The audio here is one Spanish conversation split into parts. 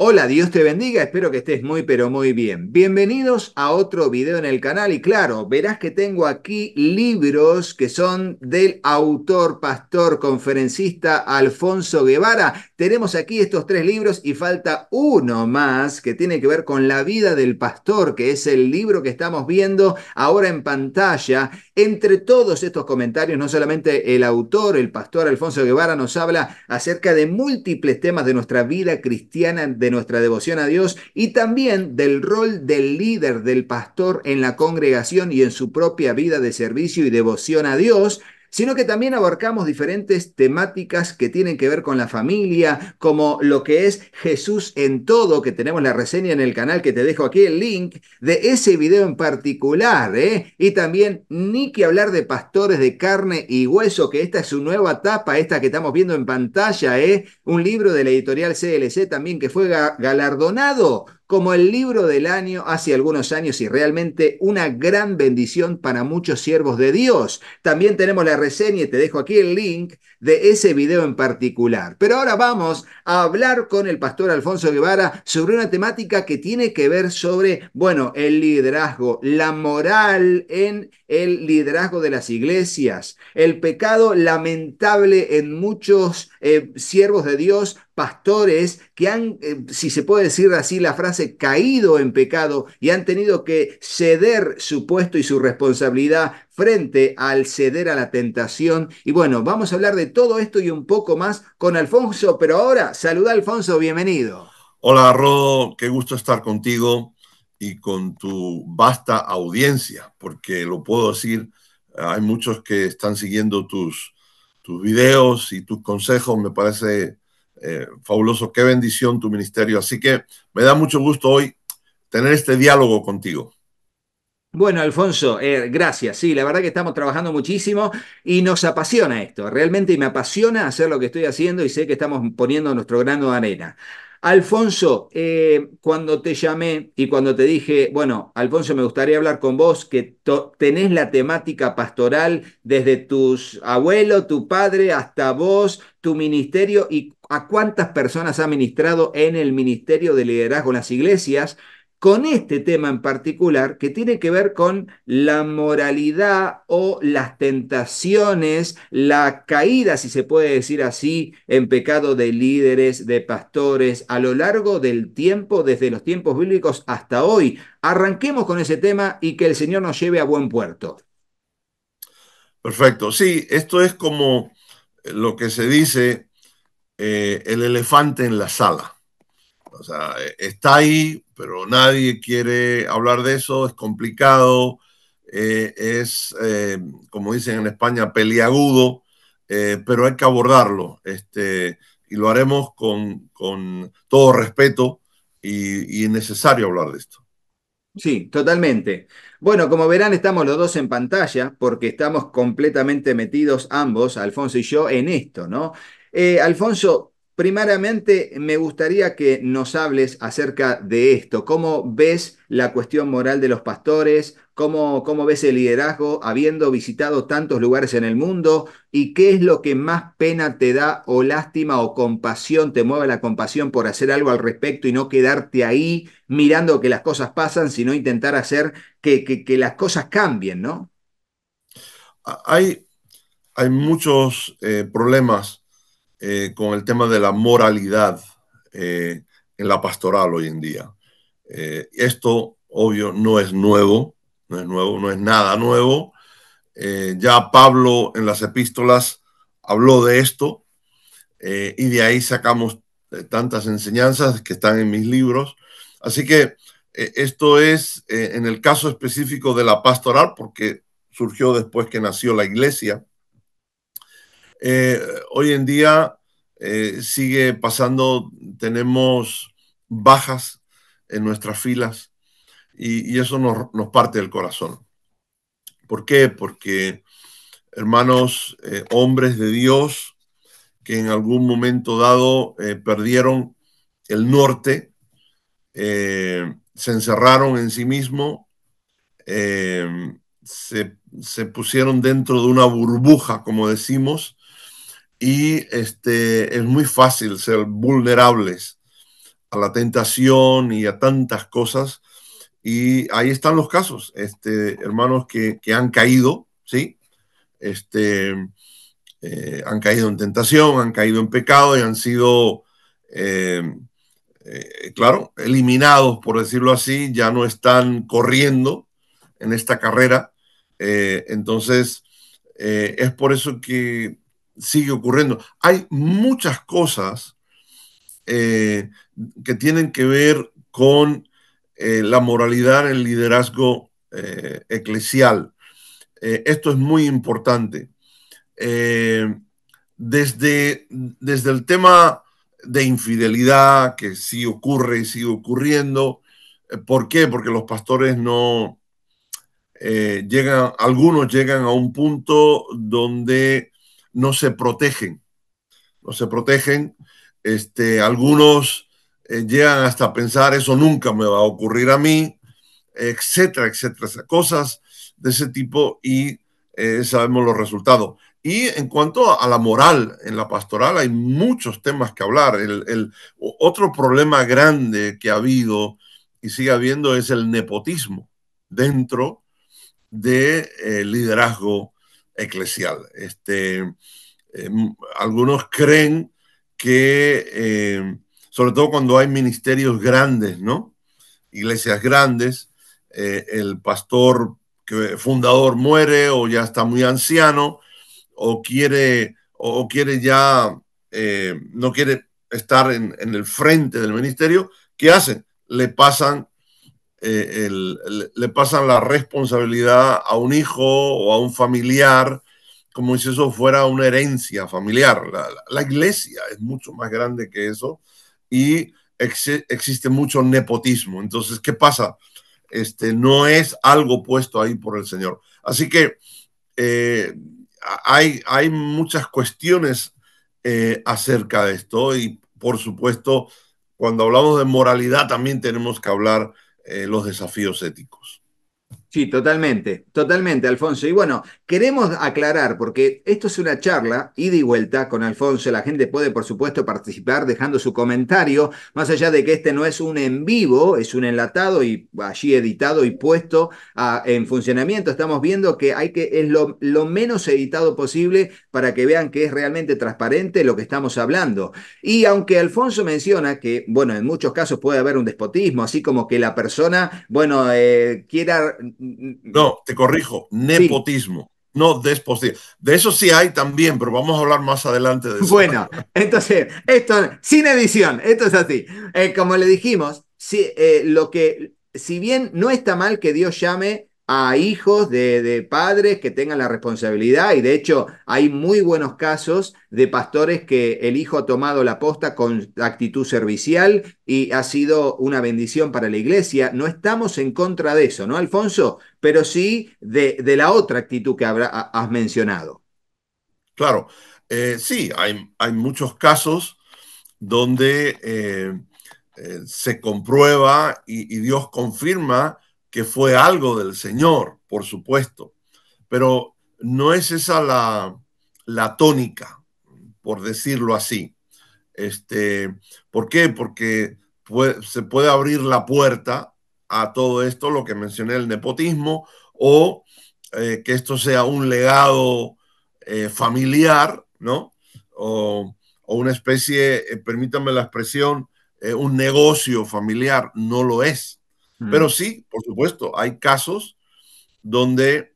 Hola, Dios te bendiga, espero que estés muy pero muy bien. Bienvenidos a otro video en el canal y claro, verás que tengo aquí libros que son del autor, pastor, conferencista Alfonso Guevara. Tenemos aquí estos tres libros y falta uno más que tiene que ver con la vida del pastor, que es el libro que estamos viendo ahora en pantalla entre todos estos comentarios, no solamente el autor, el pastor Alfonso Guevara, nos habla acerca de múltiples temas de nuestra vida cristiana, de nuestra devoción a Dios y también del rol del líder, del pastor en la congregación y en su propia vida de servicio y devoción a Dios, sino que también abarcamos diferentes temáticas que tienen que ver con la familia, como lo que es Jesús en todo, que tenemos la reseña en el canal que te dejo aquí el link de ese video en particular, ¿eh? y también ni que hablar de pastores de carne y hueso, que esta es su nueva etapa, esta que estamos viendo en pantalla, ¿eh? un libro de la editorial CLC también que fue galardonado como el libro del año hace algunos años y realmente una gran bendición para muchos siervos de Dios. También tenemos la reseña y te dejo aquí el link de ese video en particular. Pero ahora vamos a hablar con el pastor Alfonso Guevara sobre una temática que tiene que ver sobre, bueno, el liderazgo, la moral en el liderazgo de las iglesias, el pecado lamentable en muchos eh, siervos de Dios, pastores que han, eh, si se puede decir así la frase, caído en pecado y han tenido que ceder su puesto y su responsabilidad frente al ceder a la tentación. Y bueno, vamos a hablar de todo esto y un poco más con Alfonso, pero ahora saluda Alfonso, bienvenido. Hola Ro, qué gusto estar contigo y con tu vasta audiencia, porque lo puedo decir, hay muchos que están siguiendo tus, tus videos y tus consejos, me parece eh, fabuloso, qué bendición tu ministerio. Así que me da mucho gusto hoy tener este diálogo contigo. Bueno, Alfonso, eh, gracias. Sí, la verdad que estamos trabajando muchísimo y nos apasiona esto. Realmente me apasiona hacer lo que estoy haciendo y sé que estamos poniendo nuestro grano de arena. Alfonso, eh, cuando te llamé y cuando te dije, bueno, Alfonso, me gustaría hablar con vos, que tenés la temática pastoral desde tus abuelos, tu padre, hasta vos, tu ministerio y a cuántas personas ha ministrado en el Ministerio de Liderazgo en las Iglesias con este tema en particular que tiene que ver con la moralidad o las tentaciones, la caída, si se puede decir así, en pecado de líderes, de pastores, a lo largo del tiempo, desde los tiempos bíblicos hasta hoy. Arranquemos con ese tema y que el Señor nos lleve a buen puerto. Perfecto, sí, esto es como lo que se dice eh, el elefante en la sala. O sea, eh, está ahí pero nadie quiere hablar de eso, es complicado, eh, es, eh, como dicen en España, peliagudo, eh, pero hay que abordarlo este, y lo haremos con, todo respeto y, es necesario hablar de esto. Sí, totalmente. Bueno, como verán, estamos los dos en pantalla porque estamos completamente metidos ambos, Alfonso y yo, en esto, ¿no? Alfonso, Primariamente, me gustaría que nos hables acerca de esto. ¿Cómo ves la cuestión moral de los pastores? ¿Cómo, cómo ves el liderazgo habiendo visitado tantos lugares en el mundo? ¿Y qué es lo que más pena te da o lástima o compasión, te mueve la compasión por hacer algo al respecto y no quedarte ahí mirando que las cosas pasan, sino intentar hacer que, que, las cosas cambien, ¿no? Hay, hay muchos eh, problemas eh, con el tema de la moralidad eh, en la pastoral hoy en día. Eh, esto, obvio, no es nuevo, no es nuevo, no es nada nuevo. ya Pablo en las epístolas habló de esto y de ahí sacamos tantas enseñanzas que están en mis libros. Así que esto es en el caso específico de la pastoral, porque surgió después que nació la iglesia eh, hoy en día eh, sigue pasando, tenemos bajas en nuestras filas y, eso nos, parte el corazón. ¿Por qué? Porque hermanos, eh, hombres de Dios, que en algún momento dado perdieron el norte, se encerraron en sí mismo, se, pusieron dentro de una burbuja, como decimos, y este, es muy fácil ser vulnerables a la tentación y a tantas cosas. Y ahí están los casos, este, hermanos que, han caído, ¿sí? Este, eh, han caído en tentación, han caído en pecado y han sido, eh, eh, claro, eliminados, por decirlo así, ya no están corriendo en esta carrera. entonces, es por eso que sigue ocurriendo. Hay muchas cosas eh, que tienen que ver con eh, la moralidad en el liderazgo eh, eclesial. esto es muy importante. Desde, desde, el tema de infidelidad, que sí ocurre y sigue ocurriendo, ¿por qué? Porque los pastores no llegan, algunos llegan a un punto donde no se protegen. No se protegen. Este, algunos eh, llegan hasta pensar, eso nunca me va a ocurrir a mí, etcétera, etcétera. Cosas de ese tipo y eh, sabemos los resultados. Y en cuanto a la moral en la pastoral, hay muchos temas que hablar. El, otro problema grande que ha habido y sigue habiendo es el nepotismo dentro del eh, liderazgo eclesial. Este, eh, algunos creen que, eh, sobre todo cuando hay ministerios grandes, ¿no? Iglesias grandes, eh, el pastor fundador muere o ya está muy anciano o quiere, o quiere ya, no quiere estar en, en el frente del ministerio, ¿qué hacen? Le pasan eh, le pasan la responsabilidad a un hijo o a un familiar, como si eso fuera una herencia familiar. La, iglesia es mucho más grande que eso y existe mucho nepotismo. Entonces, ¿qué pasa? Este, no es algo puesto ahí por el Señor. Así que eh, hay, hay, muchas cuestiones eh, acerca de esto y, por supuesto, cuando hablamos de moralidad también tenemos que hablar eh, los desafíos éticos. Sí, totalmente, totalmente, Alfonso. Y bueno, queremos aclarar, porque esto es una charla, ida y vuelta con Alfonso. La gente puede, por supuesto, participar dejando su comentario, más allá de que este no es un en vivo, es un enlatado y allí editado y puesto ah, en funcionamiento. Estamos viendo que hay que, es lo, menos editado posible para que vean que es realmente transparente lo que estamos hablando. Y aunque Alfonso menciona que, bueno, en muchos casos puede haber un despotismo, así como que la persona, bueno, eh, quiera no, te corrijo, nepotismo. No despotismo. De eso sí hay también, pero vamos a hablar más adelante de eso. Bueno, entonces, esto sin edición, esto es así. Eh, como le dijimos, si, eh, lo que, si bien no está mal que Dios llame a hijos de, de, padres que tengan la responsabilidad y de hecho hay muy buenos casos de pastores que el hijo ha tomado la posta con actitud servicial y ha sido una bendición para la iglesia. No estamos en contra de eso, ¿no, Alfonso? Pero sí de, de la otra actitud que has mencionado. Claro, eh, sí, hay, hay, muchos casos donde eh, eh, se comprueba y Dios confirma que fue algo del Señor, por supuesto, pero no es esa la, la tónica, por decirlo así. Este, ¿Por qué? Porque se puede abrir la puerta a todo esto, lo que mencioné, el nepotismo, o eh, que esto sea un legado eh, familiar, ¿no? O, una especie, eh, permítanme la expresión, un negocio familiar, no lo es. Pero sí, por supuesto, hay casos donde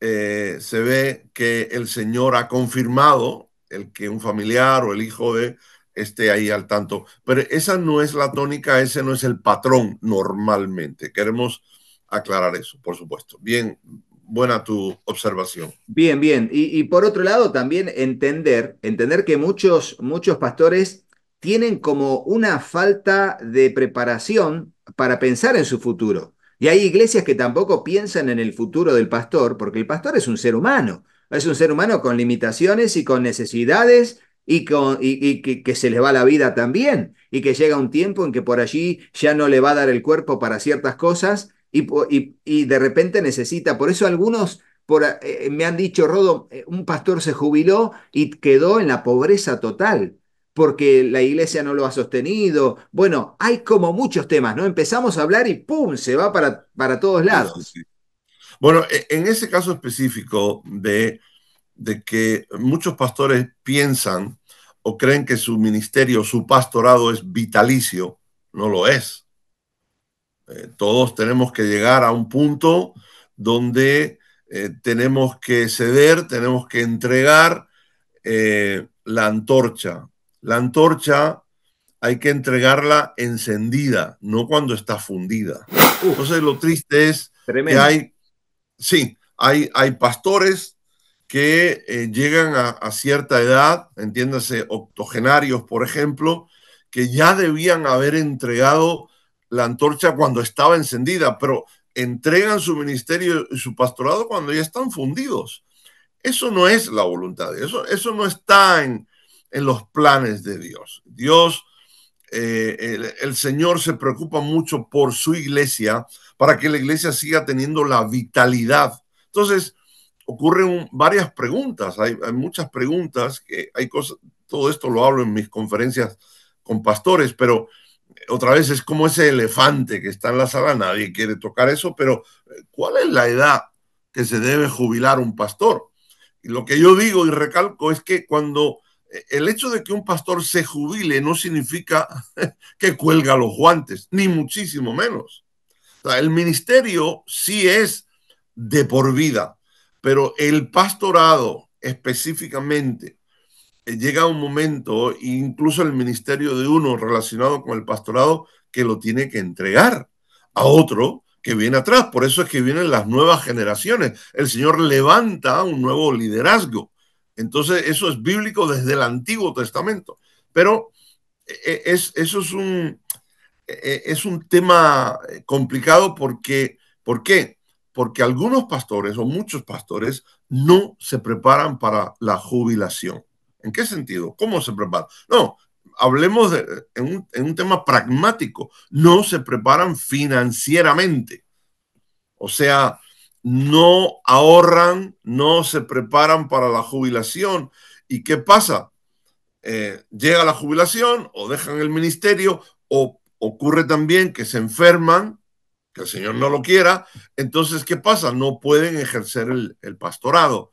eh, se ve que el Señor ha confirmado el que un familiar o el hijo de esté ahí al tanto. Pero esa no es la tónica, ese no es el patrón normalmente. Queremos aclarar eso, por supuesto. Bien, buena tu observación. Bien, bien. Y, por otro lado, también entender, entender que muchos, muchos pastores tienen como una falta de preparación para pensar en su futuro. Y hay iglesias que tampoco piensan en el futuro del pastor, porque el pastor es un ser humano, es un ser humano con limitaciones y con necesidades y, y, que, se le va la vida también, y que llega un tiempo en que por allí ya no le va a dar el cuerpo para ciertas cosas y, y de repente necesita. Por eso algunos por, eh, me han dicho, Rodo, eh, un pastor se jubiló y quedó en la pobreza total porque la iglesia no lo ha sostenido. Bueno, hay como muchos temas, ¿no? Empezamos a hablar y ¡pum! se va para, para todos lados. Bueno, e, en ese caso específico de, de que muchos pastores piensan o creen que su ministerio, su pastorado es vitalicio, no lo es. Eh, todos tenemos que llegar a un punto donde eh, tenemos que ceder, tenemos que entregar eh, la antorcha, la antorcha hay que entregarla encendida, no cuando está fundida. Entonces lo triste es que hay, sí, hay, hay pastores que eh, llegan a, cierta edad, entiéndase, octogenarios, por ejemplo, que ya debían haber entregado la antorcha cuando estaba encendida, pero entregan su ministerio y su pastorado cuando ya están fundidos. Eso no es la voluntad, eso, eso no está en, en los planes de Dios. Dios, eh, el, Señor se preocupa mucho por su iglesia para que la iglesia siga teniendo la vitalidad. Entonces, ocurren varias preguntas, hay, muchas preguntas, hay cosas, todo esto lo hablo en mis conferencias con pastores, pero otra vez es como ese elefante que está en la sala, nadie quiere tocar eso, pero eh, ¿cuál es la edad que se debe jubilar un pastor? Y lo que yo digo y recalco es que cuando el hecho de que un pastor se jubile no significa que cuelga los guantes, ni muchísimo menos. el ministerio sí es de por vida, pero el pastorado específicamente eh, llega a un momento, incluso el ministerio de uno relacionado con el pastorado, que lo tiene que entregar a otro que viene atrás. Por eso es que vienen las nuevas generaciones. El Señor levanta un nuevo liderazgo. Entonces, eso es bíblico desde el Antiguo Testamento. Pero eh, eh, es, eso es un, eh, es un tema complicado porque, ¿por Porque algunos pastores o muchos pastores no se preparan para la jubilación. ¿En qué sentido? ¿Cómo se preparan? No, hablemos en, un, en un tema pragmático. No se preparan financieramente. O sea, no ahorran, no se preparan para la jubilación. ¿Y qué pasa? Eh, llega la jubilación o dejan el ministerio o ocurre también que se enferman, que el Señor no lo quiera, entonces ¿qué pasa? No pueden ejercer el, el pastorado.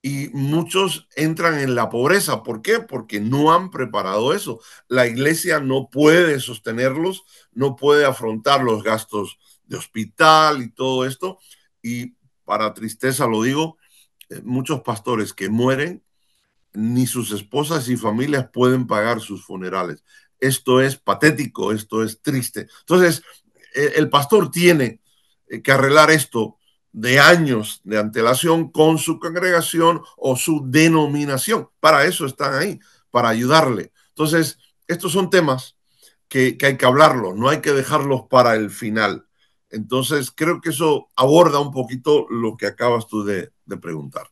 Y muchos entran en la pobreza. ¿Por qué? Porque no han preparado eso. La iglesia no puede sostenerlos, no puede afrontar los gastos de hospital y todo esto y para tristeza lo digo, eh, muchos pastores que mueren, ni sus esposas y familias pueden pagar sus funerales. Esto es patético, esto es triste. Entonces, e, el pastor tiene eh, que arreglar esto de años de antelación con su congregación o su denominación. Para eso están ahí, para ayudarle. Entonces, estos son temas que, hay que hablarlos, no hay que dejarlos para el final. Entonces, creo que eso aborda un poquito lo que acabas tú de, preguntar.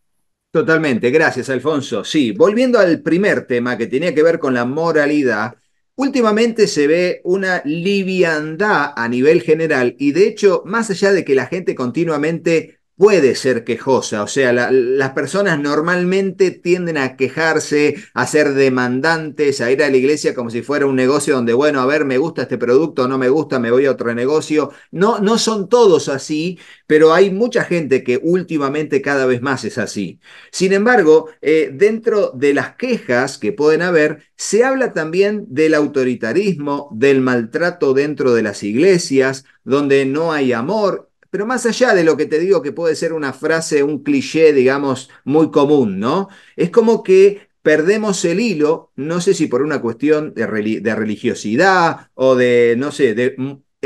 Totalmente, gracias Alfonso. Sí, volviendo al primer tema que tenía que ver con la moralidad, últimamente se ve una liviandad a nivel general y de hecho, más allá de que la gente continuamente puede ser quejosa, o sea, las personas normalmente tienden a quejarse, a ser demandantes, a ir a la iglesia como si fuera un negocio donde, bueno, a ver, me gusta este producto, no me gusta, me voy a otro negocio. No, no son todos así, pero hay mucha gente que últimamente cada vez más es así. Sin embargo, eh, dentro de las quejas que pueden haber, se habla también del autoritarismo, del maltrato dentro de las iglesias, donde no hay amor pero más allá de lo que te digo que puede ser una frase, un cliché, digamos, muy común, ¿no? Es como que perdemos el hilo, no sé si por una cuestión de, religiosidad o de, no sé, de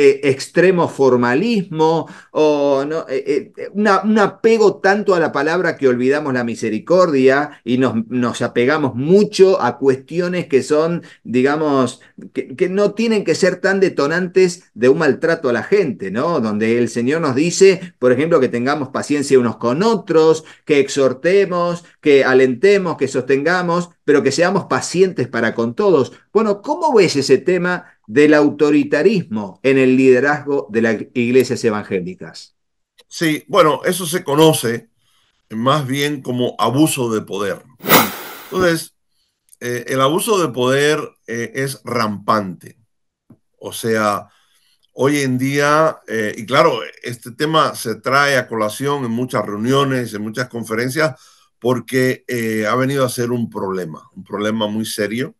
eh, extremo formalismo o no, eh, eh, un apego tanto a la palabra que olvidamos la misericordia y nos, apegamos mucho a cuestiones que son, digamos, que, que, no tienen que ser tan detonantes de un maltrato a la gente, ¿no? Donde el Señor nos dice, por ejemplo, que tengamos paciencia unos con otros, que exhortemos, que alentemos, que sostengamos, pero que seamos pacientes para con todos. Bueno, ¿cómo ves ese tema del autoritarismo en el liderazgo de las iglesias evangélicas? Sí, bueno, eso se conoce más bien como abuso de poder. Entonces, eh, el abuso de poder eh, es rampante. O sea, hoy en día, eh, y claro, este tema se trae a colación en muchas reuniones, en muchas conferencias, porque eh, ha venido a ser un problema, un problema muy serio.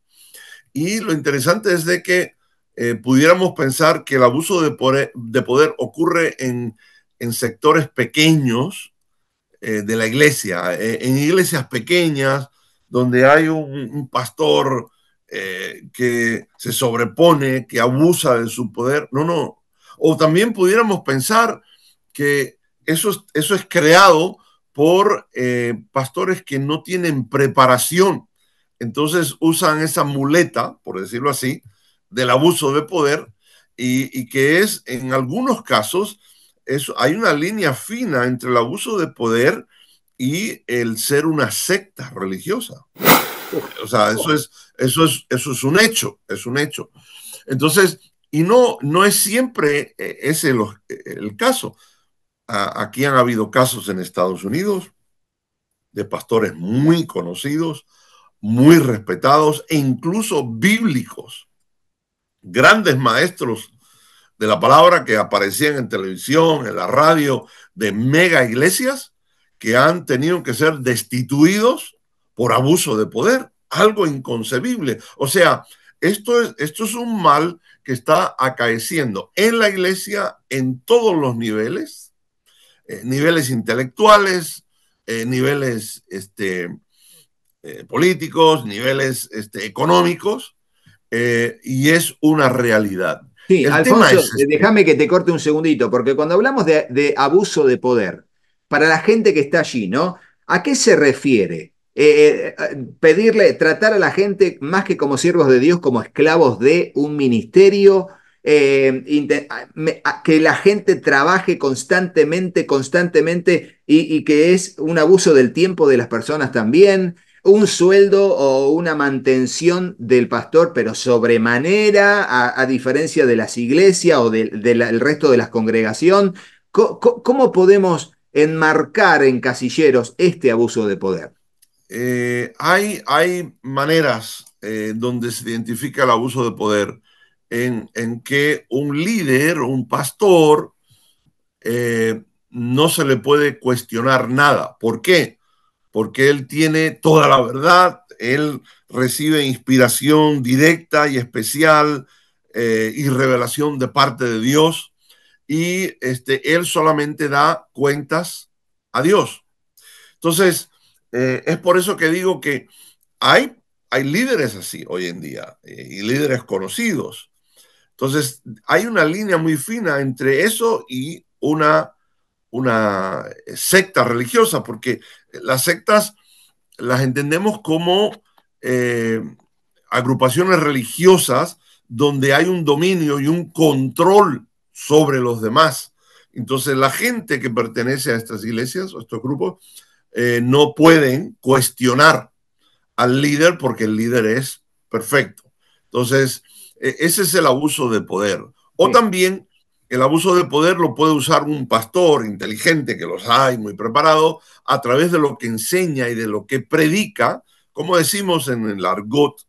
Y lo interesante es de que eh, pudiéramos pensar que el abuso de poder, de poder ocurre en, en, sectores pequeños eh, de la iglesia, en iglesias pequeñas donde hay un, un pastor que se sobrepone, que abusa de su poder. No, no. O también pudiéramos pensar que eso, eso es creado por eh, pastores que no tienen preparación. Entonces usan esa muleta, por decirlo así, del abuso de poder y, que es en algunos casos, hay una línea fina entre el abuso de poder y el ser una secta religiosa. O sea, eso es, eso es, eso es un hecho, es un hecho. Entonces, y no, no es siempre eh, ese eh, el caso aquí han habido casos en Estados Unidos de pastores muy conocidos, muy respetados e incluso bíblicos, grandes maestros de la palabra que aparecían en televisión, en la radio, de mega iglesias que han tenido que ser destituidos por abuso de poder, algo inconcebible. O sea, esto es, esto es un mal que está acaeciendo en la iglesia en todos los niveles, eh, niveles intelectuales, eh, niveles este, eh, políticos, niveles este, económicos, y es una realidad. Sí, El Alfonso, es este. déjame que te corte un segundito, porque cuando hablamos de, de, abuso de poder, para la gente que está allí, ¿no? ¿A qué se refiere? pedirle, tratar a la gente más que como siervos de Dios, como esclavos de un ministerio, eh, que la gente trabaje constantemente, constantemente, y, que es un abuso del tiempo de las personas también, un sueldo o una mantención del pastor, pero sobremanera, a, diferencia de las iglesias o del resto de las congregación. ¿Cómo, podemos enmarcar en casilleros este abuso de poder? Eh, hay, maneras eh, donde se identifica el abuso de poder en, que un líder, un pastor, eh, no se le puede cuestionar nada. ¿Por qué? Porque él tiene toda la verdad, él recibe inspiración directa y especial eh, y revelación de parte de Dios y este, él solamente da cuentas a Dios. Entonces, eh, es por eso que digo que hay, hay líderes así hoy en día y líderes conocidos entonces, hay una línea muy fina entre eso y una, una secta religiosa, porque las sectas las entendemos como eh, agrupaciones religiosas donde hay un dominio y un control sobre los demás. Entonces, la gente que pertenece a estas iglesias o estos grupos eh, no pueden cuestionar al líder porque el líder es perfecto. Entonces, e-, ese es el abuso de poder. O también el abuso de poder lo puede usar un pastor inteligente, que los hay, muy preparado, a través de lo que enseña y de lo que predica, como decimos en el argot,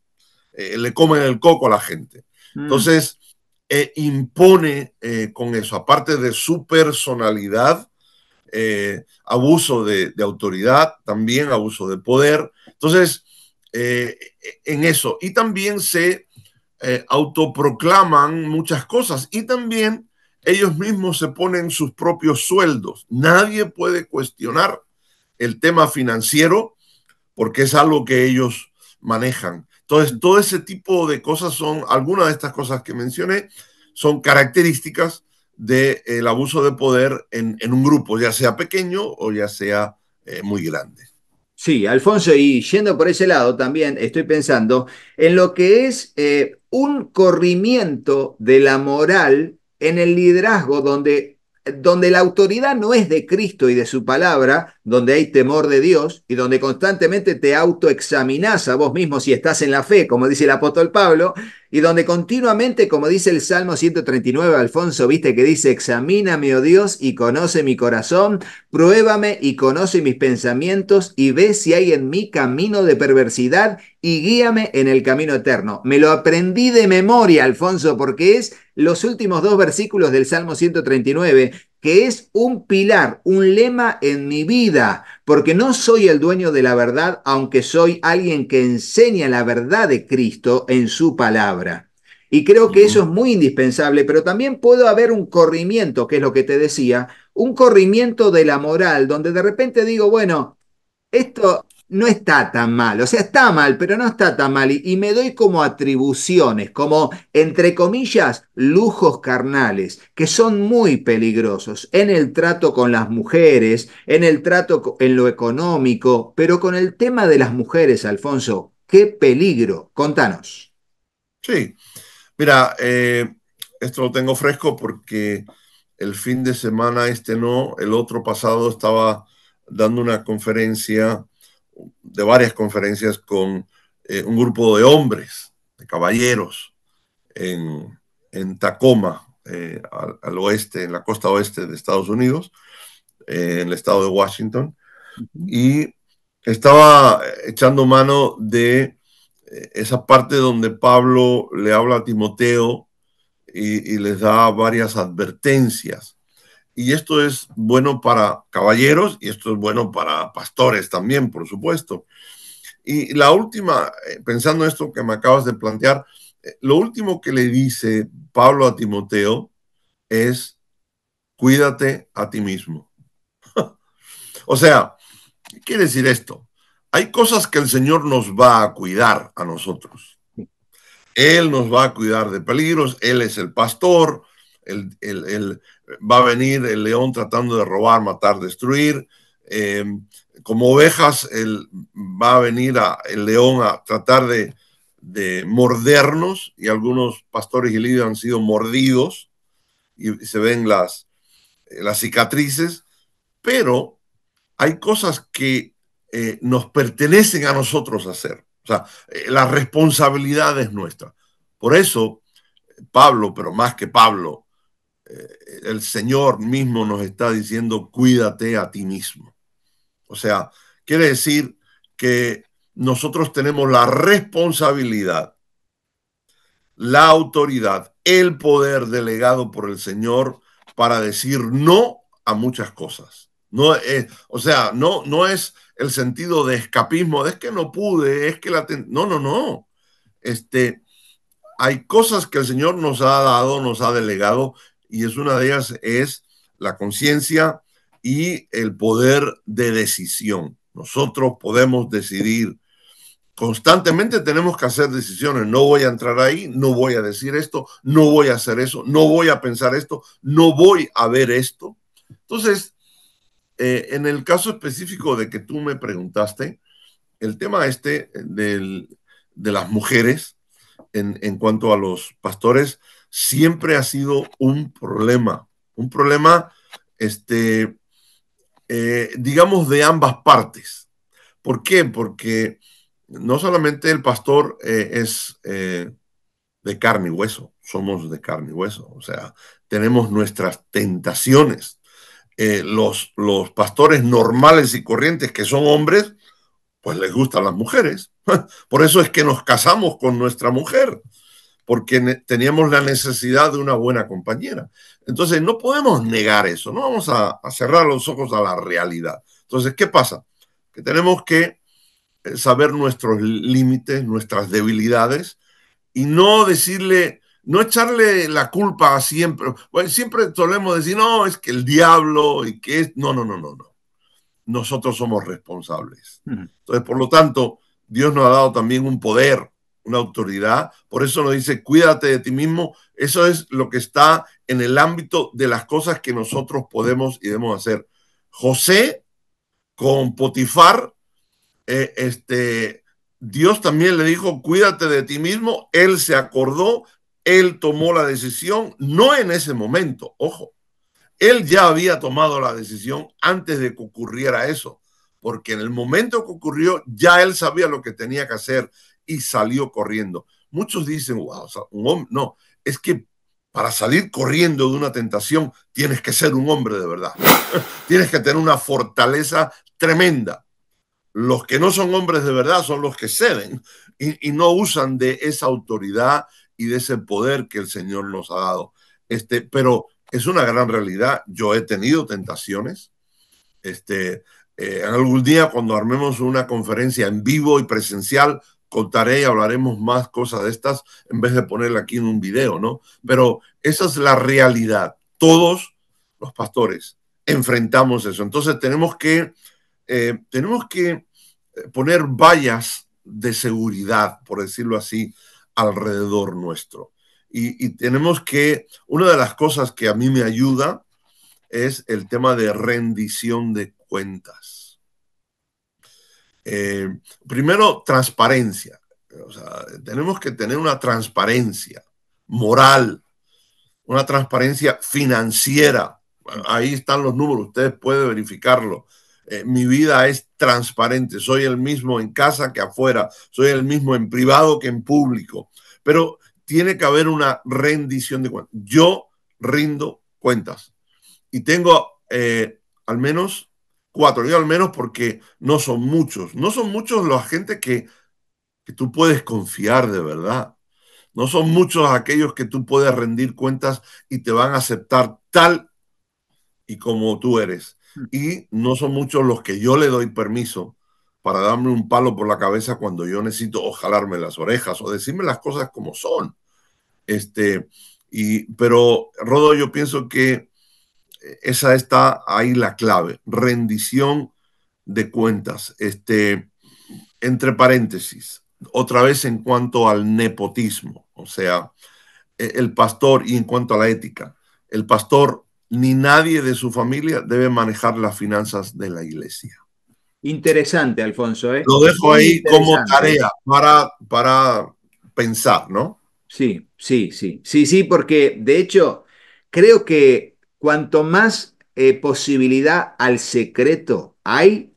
eh, eh, le comen el coco a la gente. Mm. Entonces, eh, impone con eso, aparte de su personalidad, abuso de, de, autoridad, también abuso de poder. Entonces, e-, en eso. Y también se eh, autoproclaman muchas cosas y también ellos mismos se ponen sus propios sueldos. Nadie puede cuestionar el tema financiero porque es algo que ellos manejan. Entonces, todo ese tipo de cosas son, algunas de estas cosas que mencioné, son características del eh, abuso de poder en, en, un grupo, ya sea pequeño o ya sea eh, muy grande. Sí, Alfonso, y yendo por ese lado también estoy pensando en lo que es un corrimiento de la moral en el liderazgo donde, la autoridad no es de Cristo y de su palabra, donde hay temor de Dios y donde constantemente te autoexaminás a vos mismo si estás en la fe, como dice el apóstol Pablo, y donde continuamente, como dice el Salmo 139, Alfonso, viste que dice, examíname, oh Dios, y conoce mi corazón, pruébame y conoce mis pensamientos, y ve si hay en mí camino de perversidad, y guíame en el camino eterno. Me lo aprendí de memoria, Alfonso, porque es los últimos dos versículos del Salmo 139, que es un pilar, un lema en mi vida, porque no soy el dueño de la verdad, aunque soy alguien que enseña la verdad de Cristo en su palabra. Y creo que eso es muy indispensable, pero también puedo haber un corrimiento, que es lo que te decía, un corrimiento de la moral, donde de repente digo, bueno, esto no está tan mal. O sea, está mal, pero no está tan mal. Y, me doy como atribuciones, como, entre comillas, lujos carnales, que son muy peligrosos en el trato con las mujeres, en el trato en lo económico, pero con el tema de las mujeres, Alfonso, qué peligro. Contanos. Sí, mira, eh, esto lo tengo fresco porque el fin de semana este no, el otro pasado estaba dando una conferencia de varias conferencias con eh, un grupo de hombres, de caballeros, en, Tacoma, eh, al, oeste, en la costa oeste de Estados Unidos, eh, en el estado de Washington, y estaba echando mano de esa parte donde Pablo le habla a Timoteo y, y les da varias advertencias y esto es bueno para caballeros y esto es bueno para pastores también, por supuesto. Y la última, eh, pensando esto que me acabas de plantear, eh, lo último que le dice Pablo a Timoteo es, cuídate a ti mismo. o sea, ¿qué quiere decir esto? Hay cosas que el Señor nos va a cuidar a nosotros. Él nos va a cuidar de peligros, Él es el pastor, el, el, el, va a venir el león tratando de robar, matar, destruir. Eh, como ovejas, va a venir el león a tratar de, mordernos y algunos pastores y líderes han sido mordidos y se ven las, eh, las cicatrices, pero hay cosas que eh, nos pertenecen a nosotros hacer. O sea, la responsabilidad es nuestra. Por eso, Pablo, pero más que Pablo, el Señor mismo nos está diciendo, cuídate a ti mismo. O sea, quiere decir que nosotros tenemos la responsabilidad, la autoridad, el poder delegado por el Señor para decir no a muchas cosas. No o sea, no, no es el sentido de escapismo, de es que no pude, es que la... No, no, no. Este, hay cosas que el Señor nos ha dado, nos ha delegado y es una de ellas es la conciencia y el poder de decisión. Nosotros podemos decidir. Constantemente tenemos que hacer decisiones. No voy a entrar ahí, no voy a decir esto, no voy a hacer eso, no voy a pensar esto, no voy a ver esto. Entonces, eh, en el caso específico de que tú me preguntaste, el tema este de las mujeres en, en cuanto a los pastores, siempre ha sido un problema, un problema, este, eh, digamos, de ambas partes. ¿Por qué? Porque no solamente el pastor eh, es eh, de carne y hueso, somos de carne y hueso, o sea, tenemos nuestras tentaciones. los, los pastores normales y corrientes que son hombres, pues les gustan las mujeres. Por eso es que nos casamos con nuestra mujer porque teníamos la necesidad de una buena compañera. Entonces, no podemos negar eso, no vamos a, cerrar los ojos a la realidad. Entonces, ¿qué pasa? Que tenemos que eh, saber nuestros límites, nuestras debilidades, y no decirle, no echarle la culpa a siempre. Bueno, siempre solemos decir, no, es que el diablo y que es... No, no, no, no, no. Nosotros somos responsables. Entonces, por lo tanto, Dios nos ha dado también un poder una autoridad. Por eso nos dice, cuídate de ti mismo. Eso es lo que está en el ámbito de las cosas que nosotros podemos y debemos hacer. José con Potifar, eh, este, Dios también le dijo, cuídate de ti mismo. Él se acordó, él tomó la decisión, no en ese momento, ojo. Él ya había tomado la decisión antes de que ocurriera eso, porque en el momento que ocurrió ya él sabía lo que tenía que hacer, y salió corriendo. Muchos dicen, wow, un hombre, no, es que para salir corriendo de una tentación tienes que ser un hombre de verdad. tienes que tener una fortaleza tremenda. Los que no son hombres de verdad son los que ceden y, no usan de esa autoridad y de ese poder que el Señor nos ha dado. Este, pero es una gran realidad. Yo he tenido tentaciones. Este, eh, algún día cuando armemos una conferencia en vivo y presencial, contaré y hablaremos más cosas de estas en vez de ponerla aquí en un video, ¿no? Pero esa es la realidad. Todos los pastores enfrentamos eso. Entonces tenemos que, eh, tenemos que eh, poner vallas de seguridad, por decirlo así, alrededor nuestro. y, tenemos que, una de las cosas que a mí me ayuda es el tema de rendición de cuentas. Eh, primero, transparencia. tenemos que tener una transparencia moral, una transparencia financiera. Ahí están los números, ustedes pueden verificarlo. Eh, mi vida es transparente, soy el mismo en casa que afuera, soy el mismo en privado que en público, pero tiene que haber una rendición de cuentas. Yo rindo cuentas y tengo eh, al menos cuatro, yo al menos porque no son muchos. No son muchos los agentes que, que tú puedes confiar de verdad. No son muchos aquellos que tú puedes rendir cuentas y te van a aceptar tal y como tú eres. Hmm. Y no son muchos los que yo le doy permiso para darme un palo por la cabeza cuando yo necesito o jalarme las orejas o decirme las cosas como son. Este, y, pero, Rodo, yo pienso que esa está ahí la clave, rendición de cuentas. Este, entre paréntesis, otra vez en cuanto al nepotismo, o sea, e, el pastor y en cuanto a la ética, el pastor ni nadie de su familia debe manejar las finanzas de la iglesia. Interesante, Alfonso. ¿eh? Lo dejo ahí como tarea para, para pensar, ¿no? Sí, sí, sí. Sí, sí, porque de hecho creo que Cuanto más eh, posibilidad al secreto hay,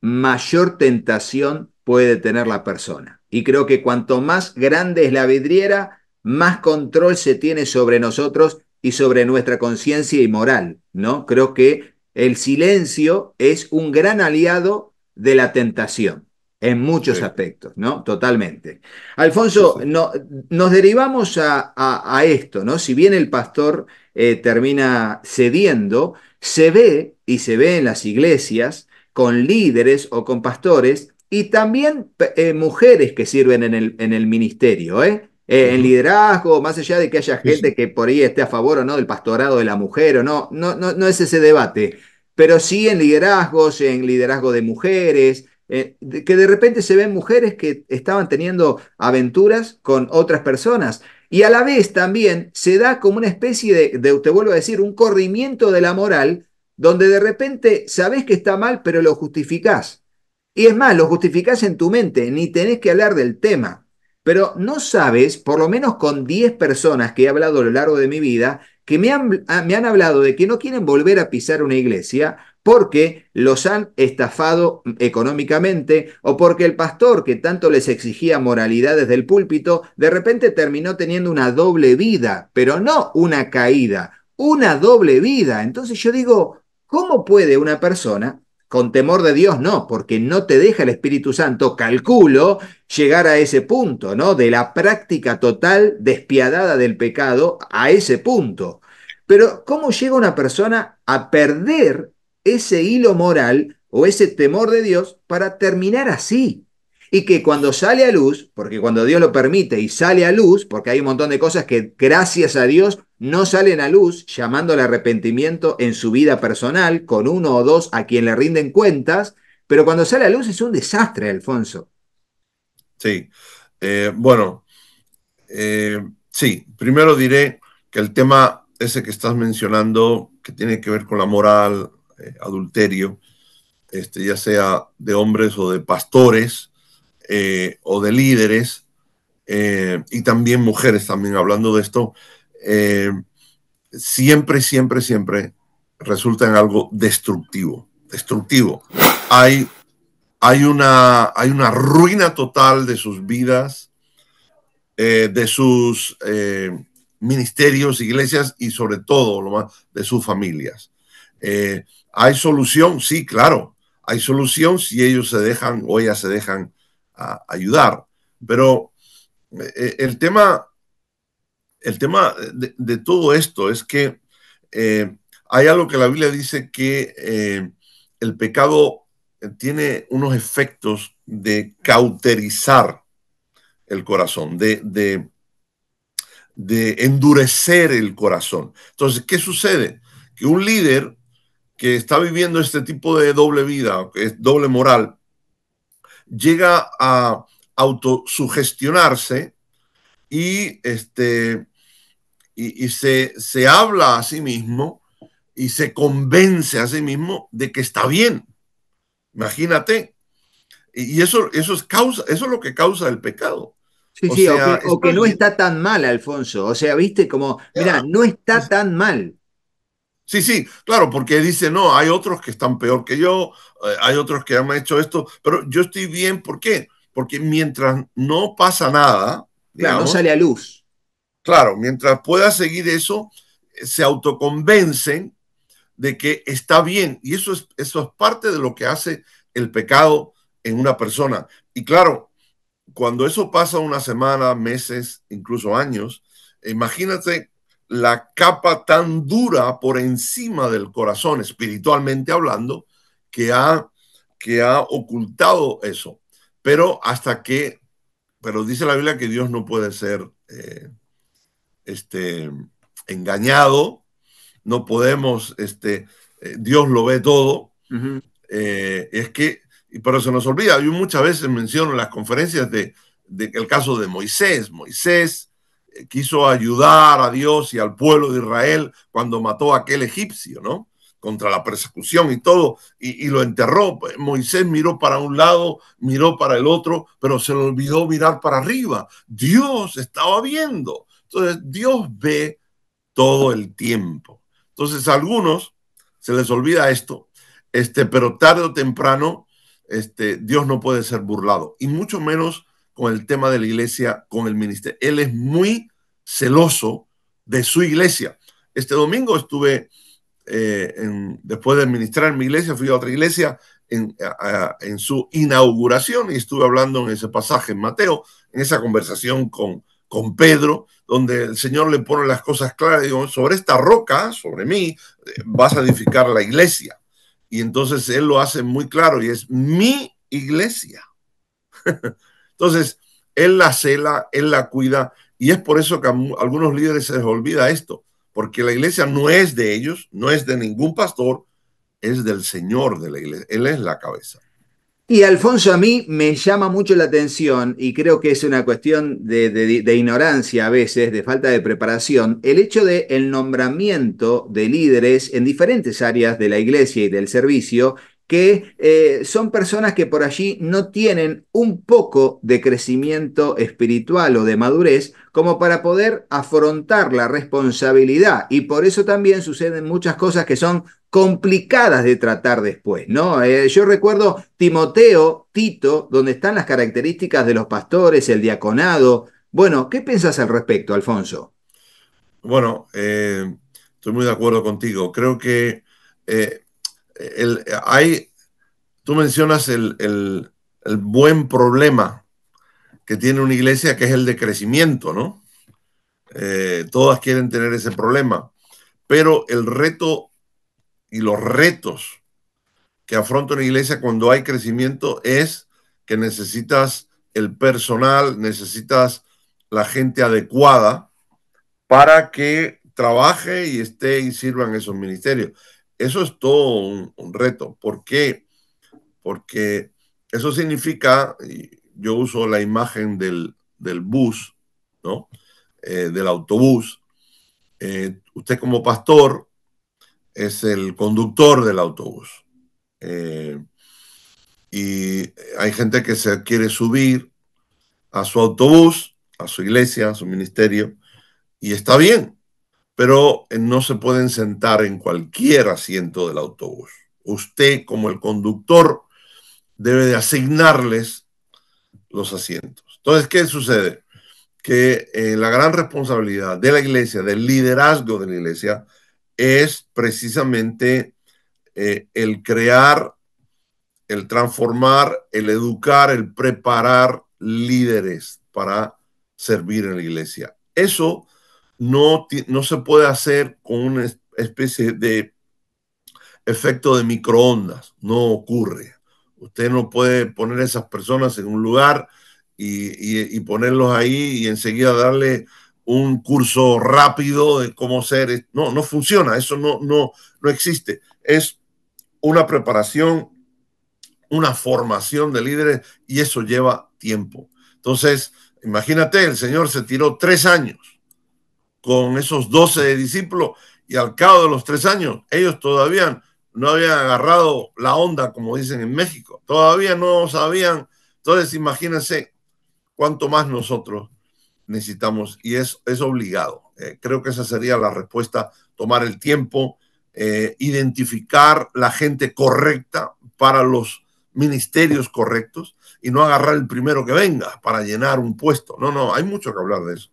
mayor tentación puede tener la persona. Y creo que cuanto más grande es la vidriera, más control se tiene sobre nosotros y sobre nuestra conciencia y moral, ¿no? Creo que el silencio es un gran aliado de la tentación en muchos aspectos, ¿no? Totalmente. Alfonso, No, nos derivamos a, esto, ¿no? Si bien el pastor eh, termina cediendo, se ve y se ve en las iglesias con líderes o con pastores y también eh, mujeres que sirven en el, en el ministerio, ¿eh? Eh, en liderazgo, más allá de que haya gente que por ahí esté a favor o no del pastorado de la mujer o no, no, no, no es ese debate, pero sí en liderazgos, en liderazgo de mujeres, eh, que de repente se ven mujeres que estaban teniendo aventuras con otras personas. Y a la vez también se da como una especie de, te vuelvo a decir, un corrimiento de la moral, donde de repente sabes que está mal, pero lo justificás. Y es más, lo justificás en tu mente, ni tenés que hablar del tema. Pero no sabes, por lo menos con 10 personas que he hablado a lo largo de mi vida, que me han ah, hablado de que no quieren volver a pisar una iglesia porque los han estafado económicamente o porque el pastor que tanto les exigía moralidades del púlpito, de repente terminó teniendo una doble vida, pero no una caída, una doble vida. Entonces yo digo, ¿cómo puede una persona, con temor de Dios no, porque no te deja el Espíritu Santo, calculo, llegar a ese punto, ¿no? De la práctica total despiadada del pecado a ese punto. Pero ¿cómo llega una persona a perder ese hilo moral o ese temor de Dios para terminar así. Y que cuando sale a luz, porque cuando Dios lo permite y sale a luz, porque hay un montón de cosas que gracias a Dios no salen a luz, llamando al arrepentimiento en su vida personal, con uno o dos a quien le rinden cuentas, pero cuando sale a luz es un desastre, Alfonso. Sí, eh, bueno, eh, sí, primero diré que el tema ese que estás mencionando, que tiene que ver con la moral, eh, adulterio, este, ya sea de hombres o de pastores eh, o de líderes, eh, y también mujeres, también hablando de esto, siempre, siempre, siempre resulta en algo destructivo, destructivo. Hay, hay, una, hay una ruina total de sus vidas, de sus ministerios, iglesias y sobre todo, lo más, de sus familias. ¿Hay solución? Sí, claro, hay solución si ellos se dejan o ellas se dejan ah, ayudar. Pero eh, el tema, el tema de, todo esto es que eh, hay algo que la Biblia dice que eh, el pecado tiene unos efectos de cauterizar el corazón, de, de endurecer el corazón. Entonces, ¿qué sucede? Que un líder que está viviendo este tipo de doble vida, que es doble moral, llega a autosugestionarse y, este, y, se, habla a sí mismo y se convence a sí mismo de que está bien. Imagínate. Y eso, eso, es, causa, eso es lo que causa el pecado. Sí, sí, o que, no está tan mal, Alfonso. O sea, viste, como, mira, no está tan mal. Sí, sí, claro, porque dice, no, hay otros que están peor que yo, eh, hay otros que han hecho esto, pero yo estoy bien, ¿por qué? Porque mientras no pasa nada... no sale a luz. Claro, mientras pueda seguir eso, eh, se autoconvencen de que está bien. Y eso es, eso es parte de lo que hace el pecado en una persona. Y claro, cuando eso pasa una semana, meses, incluso años, imagínate la capa tan dura por encima del corazón, espiritualmente hablando, que ha, que ha ocultado eso. Pero hasta que, pero dice la Biblia que Dios no puede ser eh, este, engañado, no podemos, este, eh, Dios lo ve todo. Eh, es que, pero se nos olvida, yo muchas veces menciono en las conferencias de, de el caso de Moisés, Moisés quiso ayudar a Dios y al pueblo de Israel cuando mató a aquel egipcio, ¿no? Contra la persecución y todo, y, lo enterró. Moisés miró para un lado, miró para el otro, pero se le olvidó mirar para arriba. Dios estaba viendo. Entonces, Dios ve todo el tiempo. Entonces, a algunos se les olvida esto, este, pero tarde o temprano, este, Dios no puede ser burlado, y mucho menos con el tema de la iglesia, con el ministerio. Él es muy celoso de su iglesia. Este domingo estuve, eh, después de administrar mi iglesia, fui a otra iglesia en, su inauguración y estuve hablando en ese pasaje en Mateo, en esa conversación con, con Pedro, donde el Señor le pone las cosas claras, digo, sobre esta roca, sobre mí, eh, vas a edificar la iglesia. Y entonces Él lo hace muy claro y es mi iglesia. Entonces, él la cela, él la cuida, y es por eso que a algunos líderes se les olvida esto, porque la iglesia no es de ellos, no es de ningún pastor, es del Señor de la iglesia, Él es la cabeza. Y Alfonso, a mí me llama mucho la atención, y creo que es una cuestión de, ignorancia a veces, de falta de preparación, el hecho del el nombramiento de líderes en diferentes áreas de la iglesia y del servicio que eh, son personas que por allí no tienen un poco de crecimiento espiritual o de madurez como para poder afrontar la responsabilidad. Y por eso también suceden muchas cosas que son complicadas de tratar después, ¿no? Eh, yo recuerdo Timoteo, Tito, donde están las características de los pastores, el diaconado. Bueno, ¿qué piensas al respecto, Alfonso? Bueno, eh, estoy muy de acuerdo contigo. Creo que el, hay, tú mencionas el, buen problema que tiene una iglesia, que es el de crecimiento, ¿no? Eh, todas quieren tener ese problema, pero el reto y los retos que afronta una iglesia cuando hay crecimiento es que necesitas el personal, necesitas la gente adecuada para que trabaje y esté y sirvan esos ministerios. Eso es todo un, reto. ¿Por qué? Porque eso significa, yo uso la imagen del, bus, ¿no? Eh, del autobús. Eh, usted como pastor es el conductor del autobús. Eh, y hay gente que se quiere subir a su autobús, a su iglesia, a su ministerio, y está bien, pero eh, no se pueden sentar en cualquier asiento del autobús. Usted, como el conductor, debe de asignarles los asientos. Entonces, ¿qué sucede? Que eh, la gran responsabilidad de la iglesia, del liderazgo de la iglesia, es precisamente eh, el crear, el transformar, el educar, el preparar líderes para servir en la iglesia. Eso no, no se puede hacer con una especie de efecto de microondas, no ocurre. Usted no puede poner esas personas en un lugar y, ponerlos ahí y enseguida darle un curso rápido de cómo ser. No, no funciona, eso no, no, no existe. Es una preparación, una formación de líderes y eso lleva tiempo. Entonces, imagínate, el señor se tiró tres años con esos 12 discípulos y al cabo de los tres años ellos todavía no habían agarrado la onda, como dicen en México, todavía no sabían. Entonces imagínense cuánto más nosotros necesitamos y es, es obligado. Eh, creo que esa sería la respuesta, tomar el tiempo, eh, identificar la gente correcta para los ministerios correctos y no agarrar el primero que venga para llenar un puesto. No, no, hay mucho que hablar de eso.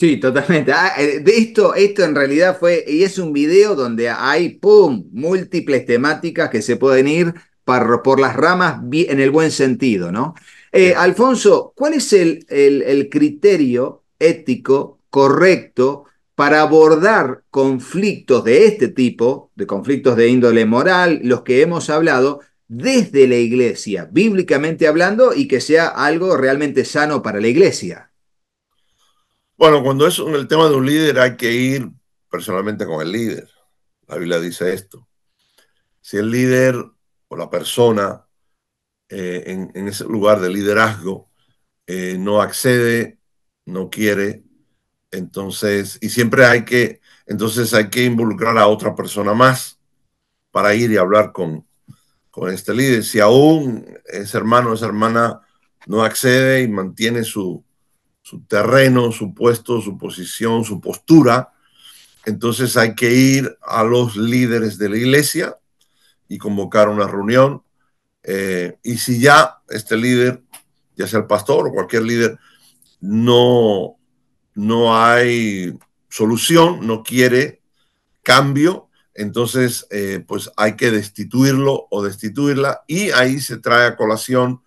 Sí, totalmente. Ah, eh, de esto, esto en realidad fue, y es un video donde hay, ¡pum!, múltiples temáticas que se pueden ir por, por las ramas en el buen sentido, ¿no? Eh, Alfonso, ¿cuál es el criterio ético correcto para abordar conflictos de este tipo, de conflictos de índole moral, los que hemos hablado, desde la iglesia, bíblicamente hablando, y que sea algo realmente sano para la iglesia? Bueno, cuando es el tema de un líder hay que ir personalmente con el líder. La Biblia dice esto. Si el líder o la persona eh, en, ese lugar de liderazgo eh, no accede, no quiere, entonces, y siempre hay que, entonces hay que involucrar a otra persona más para ir y hablar con, con este líder. Si aún ese hermano o esa hermana no accede y mantiene su, su terreno, su puesto, su posición, su postura. Entonces hay que ir a los líderes de la iglesia y convocar una reunión. Eh, y si ya este líder, ya sea el pastor o cualquier líder, no, no hay solución, no quiere cambio, entonces eh, pues hay que destituirlo o destituirla y ahí se trae a colación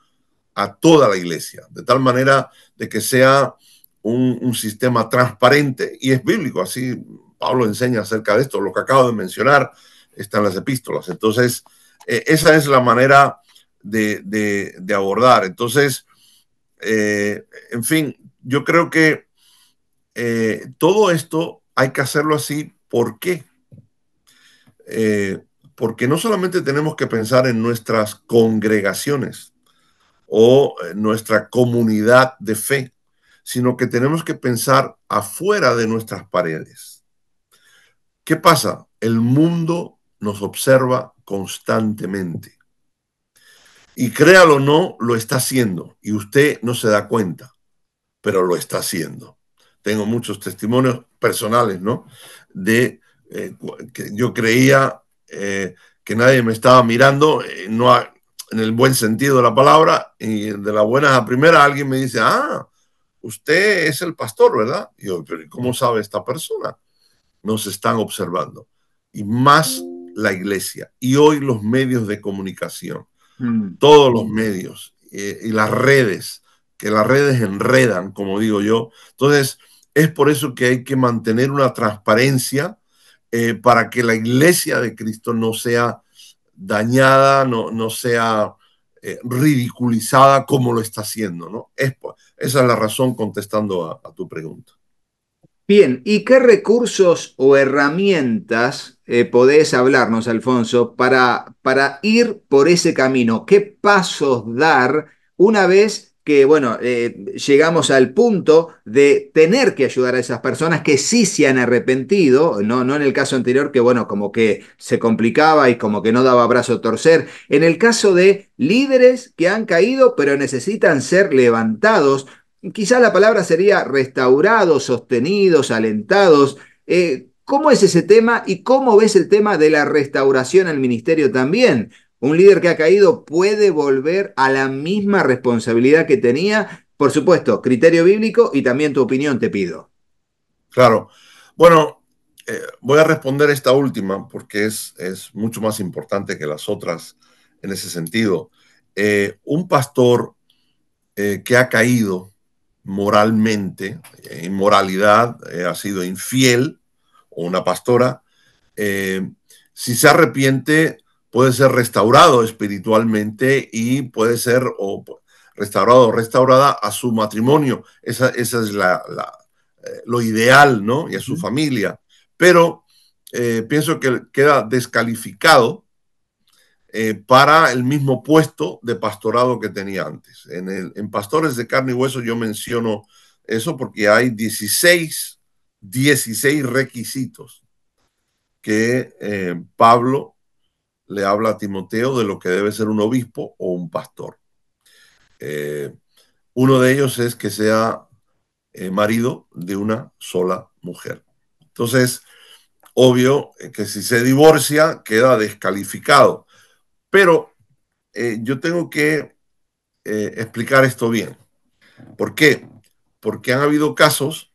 a toda la iglesia, de tal manera de que sea un, sistema transparente y es bíblico, así Pablo enseña acerca de esto, lo que acabo de mencionar está en las epístolas. Entonces, eh, esa es la manera de, abordar. Entonces, eh, en fin, yo creo que eh, todo esto hay que hacerlo así. ¿Por qué? porque no solamente tenemos que pensar en nuestras congregaciones, o eh, nuestra comunidad de fe, sino que tenemos que pensar afuera de nuestras paredes. ¿Qué pasa? El mundo nos observa constantemente. Y créalo o no, lo está haciendo. Y usted no se da cuenta, pero lo está haciendo. Tengo muchos testimonios personales, ¿no? De eh, que yo creía eh, que nadie me estaba mirando, no, en el buen sentido de la palabra, y de la buena a primera alguien me dice, ah, usted es el pastor, ¿verdad? Y yo, ¿cómo sabe esta persona? Nos están observando. Y más la iglesia, y hoy los medios de comunicación, mm. todos los medios, eh, y las redes, que las redes enredan, como digo yo. Entonces, es por eso que hay que mantener una transparencia eh, para que la iglesia de Cristo no sea dañada, no, no sea eh, ridiculizada como lo está haciendo. ¿no? Es, esa es la razón contestando a, tu pregunta. Bien, ¿y qué recursos o herramientas eh, podés hablarnos, Alfonso, para, para ir por ese camino? ¿Qué pasos dar una vez que, bueno, eh, llegamos al punto de tener que ayudar a esas personas que sí se han arrepentido, no, no en el caso anterior que, bueno, como que se complicaba y como que no daba brazo a torcer. En el caso de líderes que han caído pero necesitan ser levantados, quizá la palabra sería restaurados, sostenidos, alentados. Eh, ¿Cómo es ese tema y cómo ves el tema de la restauración al ministerio también? Un líder que ha caído puede volver a la misma responsabilidad que tenía. Por supuesto, criterio bíblico y también tu opinión te pido. Claro. Bueno, eh, voy a responder esta última porque es, es, mucho más importante que las otras en ese sentido. Eh, un pastor eh, que ha caído moralmente, inmoralidad, moralidad, ha sido infiel, o una pastora, si se arrepiente, puede ser restaurado espiritualmente y puede ser restaurado o restaurada a su matrimonio. Esa, es la, eh, lo ideal, ¿no? Y a su familia. Pero eh, pienso que queda descalificado eh, para el mismo puesto de pastorado que tenía antes. En, el, en Pastores de Carne y Hueso yo menciono eso porque hay 16, 16 requisitos que Pablo le habla a Timoteo de lo que debe ser un obispo o un pastor. Eh, uno de ellos es que sea eh, marido de una sola mujer. Entonces, obvio eh, que si se divorcia queda descalificado. Pero yo tengo que explicar esto bien. ¿Por qué? Porque han habido casos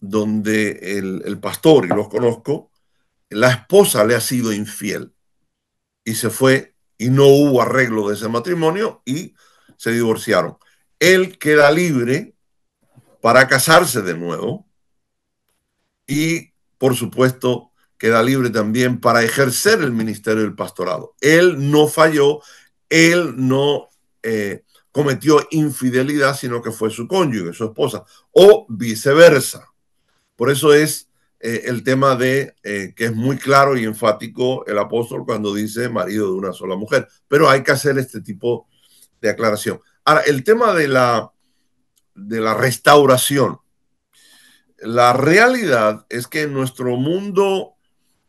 donde el pastor, y los conozco, la esposa le ha sido infiel y se fue y no hubo arreglo de ese matrimonio y se divorciaron. Él queda libre para casarse de nuevo y, por supuesto, queda libre también para ejercer el ministerio del pastorado. Él no falló, él no eh, cometió infidelidad, sino que fue su cónyuge, su esposa, o viceversa. Por eso es eh, el tema de eh, que es muy claro y enfático el apóstol cuando dice marido de una sola mujer, pero hay que hacer este tipo de aclaración. Ahora, el tema de la, de la restauración. La realidad es que en nuestro mundo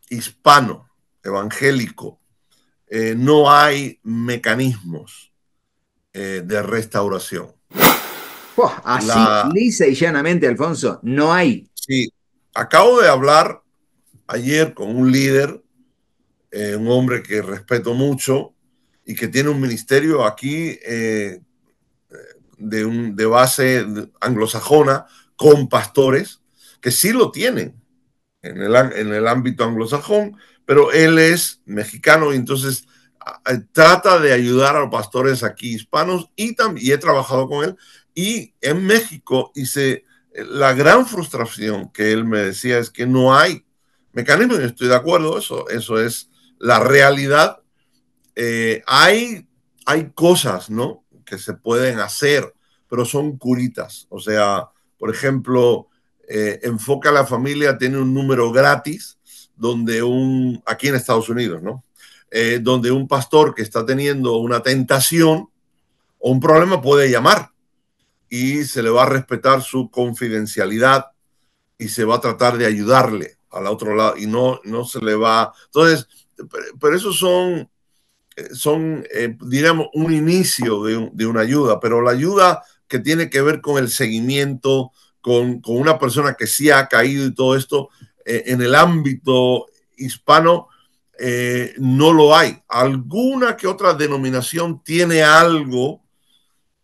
hispano, evangélico, eh, no hay mecanismos de restauración. así, lisa y llanamente, Alfonso, no hay. Sí, Acabo de hablar ayer con un líder, eh, un hombre que respeto mucho y que tiene un ministerio aquí eh, de, un, de base anglosajona con pastores, que sí lo tienen en el, en el ámbito anglosajón, pero él es mexicano y entonces trata de ayudar a los pastores aquí hispanos y, también, y he trabajado con él y en México y se la gran frustración que él me decía es que no hay mecanismo, y estoy de acuerdo, eso, eso es la realidad. Eh, hay, hay cosas, ¿no? Que se pueden hacer, pero son curitas. O sea, por ejemplo, eh, Enfoca la Familia tiene un número gratis donde un, aquí en Estados Unidos, ¿no? Eh, donde un pastor que está teniendo una tentación o un problema puede llamar y se le va a respetar su confidencialidad y se va a tratar de ayudarle al otro lado y no, no se le va. Entonces, pero eso son, eh, son eh, un inicio de, una ayuda, pero la ayuda que tiene que ver con el seguimiento, con, una persona que sí ha caído y todo esto, eh, en el ámbito hispano, no lo hay. Alguna que otra denominación tiene algo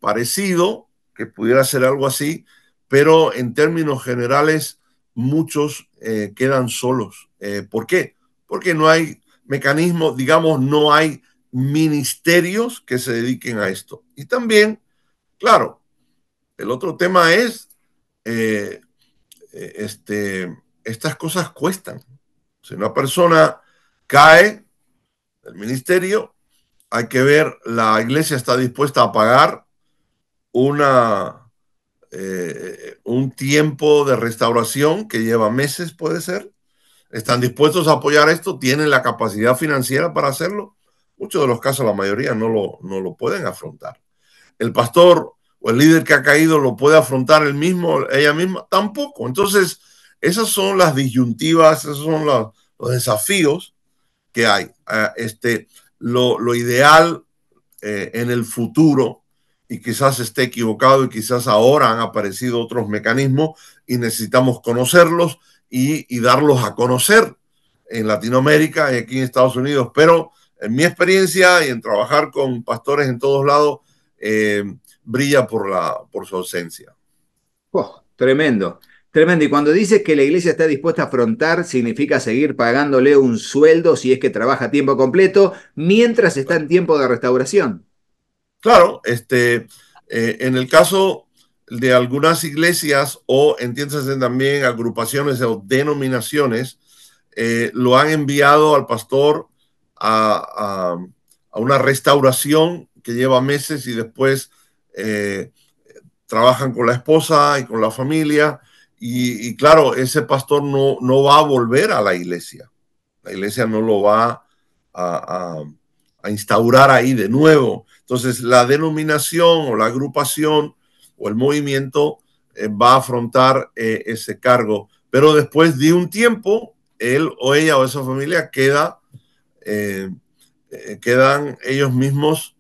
parecido, que pudiera ser algo así, pero en términos generales muchos eh, quedan solos. Eh, ¿Por qué? Porque no hay mecanismos, digamos, no hay ministerios que se dediquen a esto. Y también, claro, el otro tema es, eh, este, estas cosas cuestan. Si una persona cae del ministerio, hay que ver, la iglesia está dispuesta a pagar eh, un tiempo de restauración que lleva meses, puede ser. ¿Están dispuestos a apoyar esto? ¿Tienen la capacidad financiera para hacerlo? Muchos de los casos, la mayoría, no lo, no lo pueden afrontar. ¿El pastor o el líder que ha caído lo puede afrontar él mismo, ella misma? Tampoco. Entonces, esas son las disyuntivas, esos son los, desafíos que hay. Ah, este, lo, ideal eh, en el futuro y quizás esté equivocado y quizás ahora han aparecido otros mecanismos y necesitamos conocerlos y, darlos a conocer en Latinoamérica y aquí en Estados Unidos. Pero en mi experiencia y en trabajar con pastores en todos lados, eh, brilla por, la, por su ausencia. Oh, tremendo, tremendo. Y cuando dices que la iglesia está dispuesta a afrontar, significa seguir pagándole un sueldo si es que trabaja a tiempo completo mientras está en tiempo de restauración. Claro, este, eh, en el caso de algunas iglesias o entiéndase también agrupaciones o denominaciones, eh, lo han enviado al pastor a, una restauración que lleva meses y después eh, trabajan con la esposa y con la familia. Y, claro, ese pastor no, va a volver a la iglesia. La iglesia no lo va a, a instaurar ahí de nuevo. Entonces, la denominación o la agrupación o el movimiento eh, va a afrontar eh, ese cargo, pero después de un tiempo, él o ella o esa familia queda, eh, quedan ellos mismos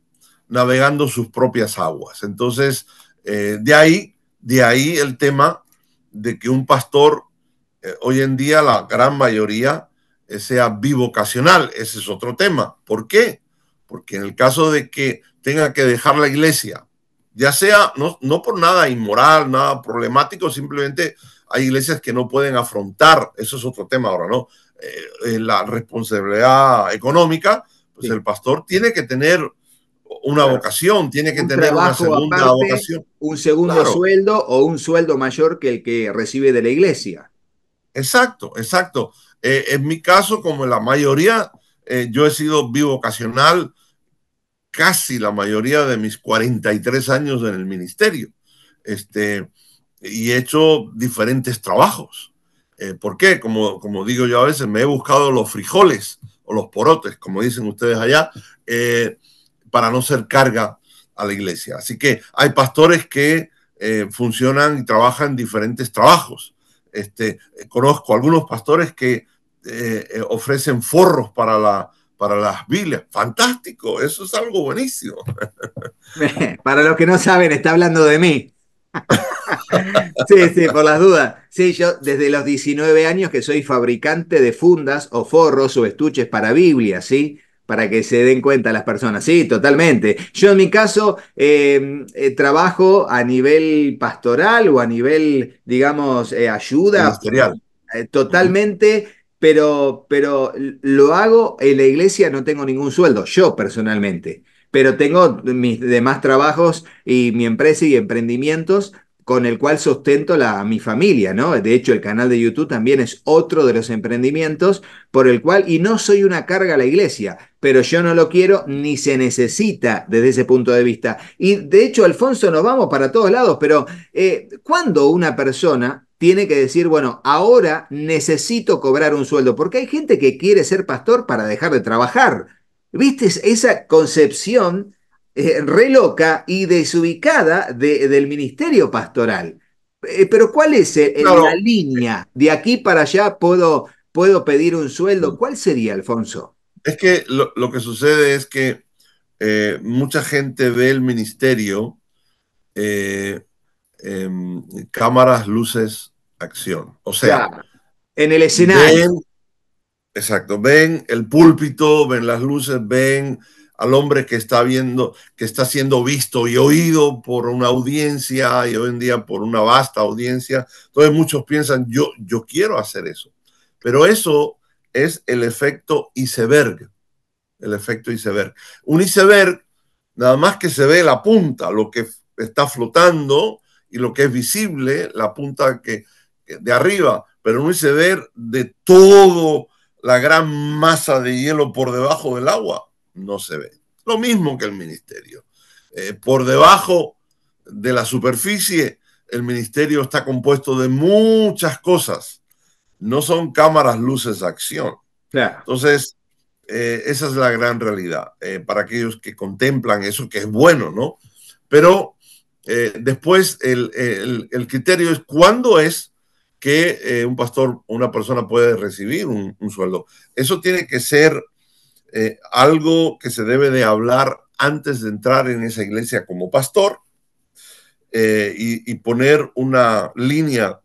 navegando sus propias aguas. Entonces, de ahí, de ahí el tema de que un pastor, hoy en día la gran mayoría, sea bivocacional. Ese es otro tema. ¿Por qué? Porque en el caso de que tenga que dejar la iglesia. Ya sea, no, por nada inmoral, nada problemático, simplemente hay iglesias que no pueden afrontar, eso es otro tema ahora, ¿no? Eh, eh, la responsabilidad económica, pues el pastor tiene que tener una vocación, tiene que tener una segunda vocación. Un segundo sueldo o un sueldo mayor que el que recibe de la iglesia. Exacto, exacto. Eh, en mi caso, como en la mayoría, yo he sido bivocacional casi la mayoría de mis 43 años en el ministerio. Este, y he hecho diferentes trabajos. Eh, ¿Por qué? Como, como digo yo a veces, me he buscado los frijoles o los porotes, como dicen ustedes allá, eh, para no ser carga a la iglesia. Así que hay pastores que eh, funcionan y trabajan diferentes trabajos. Este, conozco algunos pastores que ofrecen forros para la para las Biblias, Fantástico, eso es algo buenísimo. Para los que no saben, está hablando de mí. Sí, sí, por las dudas. Sí, yo desde los 19 años que soy fabricante de fundas o forros o estuches para Biblia, ¿sí? Para que se den cuenta las personas. Sí, totalmente. Yo en mi caso eh, eh, trabajo a nivel pastoral o a nivel, digamos, eh, ayuda. Ministerial. Totalmente pero, lo hago en la iglesia, no tengo ningún sueldo, yo personalmente, pero tengo mis demás trabajos y mi empresa y emprendimientos con el cual sustento a mi familia, ¿no? De hecho, el canal de YouTube también es otro de los emprendimientos por el cual, y no soy una carga a la iglesia, pero yo no lo quiero ni se necesita desde ese punto de vista. Y de hecho, Alfonso, nos vamos para todos lados, pero eh, cuando una persona tiene que decir, bueno, ahora necesito cobrar un sueldo, porque hay gente que quiere ser pastor para dejar de trabajar. ¿Viste esa concepción eh, reloca y desubicada de, del ministerio pastoral? Eh, pero ¿cuál es la línea? De aquí para allá puedo, puedo pedir un sueldo. Mm. ¿Cuál sería, Alfonso? Es que lo, que sucede es que eh, mucha gente ve el ministerio Em, cámaras, luces, acción. O sea, en el escenario. exacto, ven el púlpito, ven las luces, ven al hombre que está viendo, que está siendo visto y oído por una audiencia y hoy en día por una vasta audiencia. Entonces muchos piensan, yo, yo quiero hacer eso. Pero eso es el efecto iceberg. El efecto iceberg. Un iceberg, nada más que se ve la punta, lo que está flotando, y lo que es visible, la punta que, de arriba, pero no se ver de todo la gran masa de hielo por debajo del agua no se ve. Lo mismo que el ministerio. Eh, por debajo de la superficie, el ministerio está compuesto de muchas cosas. No son cámaras, luces, acción. Entonces, eh, esa es la gran realidad eh, para aquellos que contemplan eso, que es bueno, ¿no? Pero eh, después, el, criterio es cuándo es que eh, un pastor o una persona puede recibir un, sueldo. Eso tiene que ser eh, algo que se debe de hablar antes de entrar en esa iglesia como pastor y, poner una línea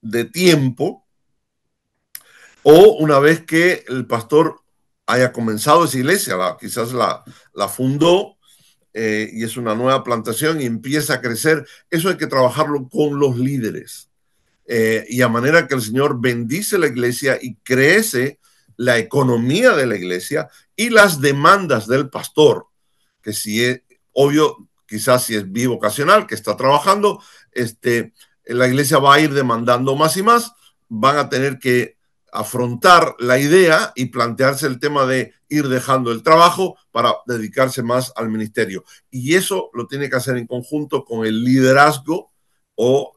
de tiempo o una vez que el pastor haya comenzado esa iglesia, quizás la, la fundó eh, y es una nueva plantación y empieza a crecer. Eso hay que trabajarlo con los líderes. Eh, y a manera que el Señor bendice la iglesia y crece la economía de la iglesia y las demandas del pastor, que si es obvio, quizás si es bivocacional, que está trabajando, este, la iglesia va a ir demandando más y más, van a tener que afrontar la idea y plantearse el tema de ir dejando el trabajo para dedicarse más al ministerio. Y eso lo tiene que hacer en conjunto con el liderazgo o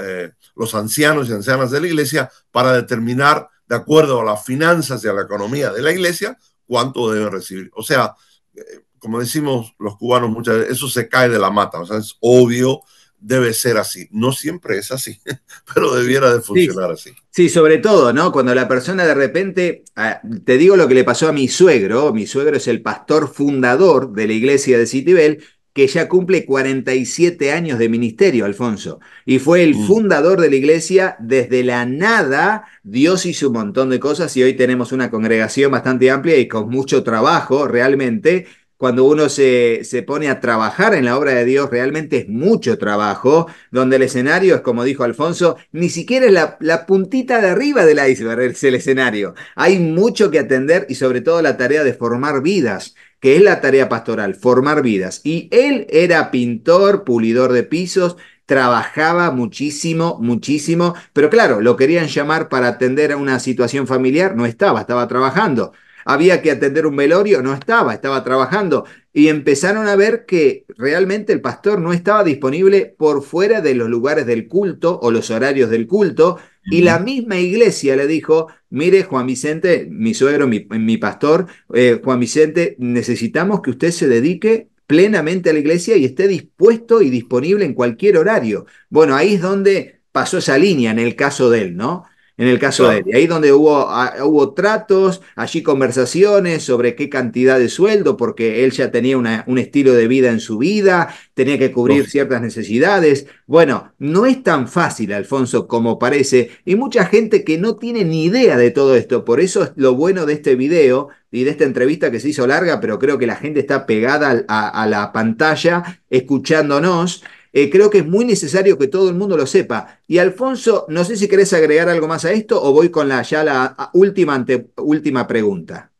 eh, los ancianos y ancianas de la iglesia para determinar, de acuerdo a las finanzas y a la economía de la iglesia, cuánto deben recibir. O sea, eh, como decimos los cubanos muchas veces, eso se cae de la mata, o sea, es obvio debe ser así. No siempre es así, pero debiera de funcionar así. Sí, sobre todo, ¿no? Cuando la persona de repente, ah, te digo lo que le pasó a mi suegro, mi suegro es el pastor fundador de la iglesia de Citibel, que ya cumple 47 años de ministerio, Alfonso, y fue el mm. fundador de la iglesia desde la nada. Dios hizo un montón de cosas y hoy tenemos una congregación bastante amplia y con mucho trabajo realmente cuando uno se, se, pone a trabajar en la obra de Dios, realmente es mucho trabajo, donde el escenario es, como dijo Alfonso, ni siquiera es la, la puntita de arriba del iceberg, es el escenario. Hay mucho que atender y sobre todo la tarea de formar vidas, que es la tarea pastoral, formar vidas. Y él era pintor, pulidor de pisos, trabajaba muchísimo, muchísimo, pero claro, lo querían llamar para atender a una situación familiar, no estaba, estaba trabajando había que atender un velorio, no estaba, estaba trabajando. Y empezaron a ver que realmente el pastor no estaba disponible por fuera de los lugares del culto o los horarios del culto. Y la misma iglesia le dijo, mire Juan Vicente, mi suegro, mi, pastor, eh, Juan Vicente, necesitamos que usted se dedique plenamente a la iglesia y esté dispuesto y disponible en cualquier horario. Bueno, ahí es donde pasó esa línea en el caso de él, ¿no? en el caso de él. Ahí donde hubo, ah, hubo tratos, allí conversaciones sobre qué cantidad de sueldo, porque él ya tenía un estilo de vida en su vida, tenía que cubrir ciertas necesidades. Bueno, no es tan fácil, Alfonso, como parece, y mucha gente que no tiene ni idea de todo esto. Por eso es lo bueno de este video y de esta entrevista que se hizo larga, pero creo que la gente está pegada a la pantalla escuchándonos. Eh, creo que es muy necesario que todo el mundo lo sepa. Y Alfonso, no sé si querés agregar algo más a esto o voy con la, ya la última, ante, última pregunta.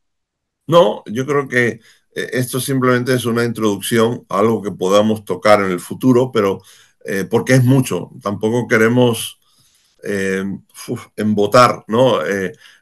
No, yo creo que eh, esto simplemente es una introducción a algo que podamos tocar en el futuro, pero eh, porque es mucho, tampoco queremos embotar ¿no?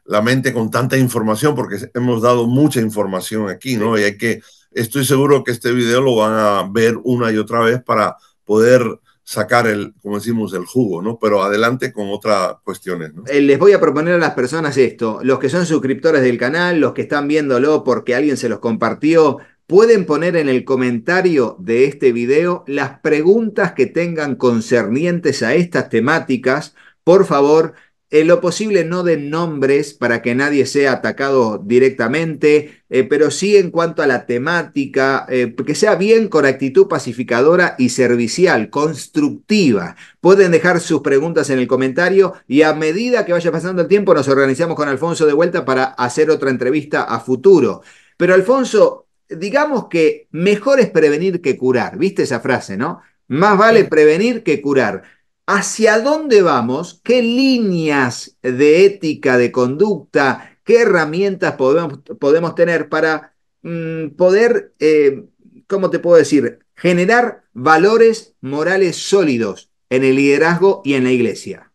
la mente con tanta información, porque hemos dado mucha información aquí, ¿no? Y hay que, estoy seguro que este video lo van a ver una y otra vez para poder sacar el, como decimos, el jugo, ¿no? Pero adelante con otras cuestiones, ¿no? Eh, les voy a proponer a las personas esto, los que son suscriptores del canal, los que están viéndolo porque alguien se los compartió, pueden poner en el comentario de este video las preguntas que tengan concernientes a estas temáticas, por favor, en eh, lo posible no den nombres para que nadie sea atacado directamente, eh, pero sí en cuanto a la temática, eh, que sea bien con actitud pacificadora y servicial, constructiva. Pueden dejar sus preguntas en el comentario y a medida que vaya pasando el tiempo nos organizamos con Alfonso de vuelta para hacer otra entrevista a futuro. Pero Alfonso, digamos que mejor es prevenir que curar, ¿viste esa frase, no? Más vale prevenir que curar hacia dónde vamos, qué líneas de ética, de conducta, qué herramientas podemos, tener para mm, poder, eh, ¿cómo te puedo decir?, generar valores morales sólidos en el liderazgo y en la iglesia.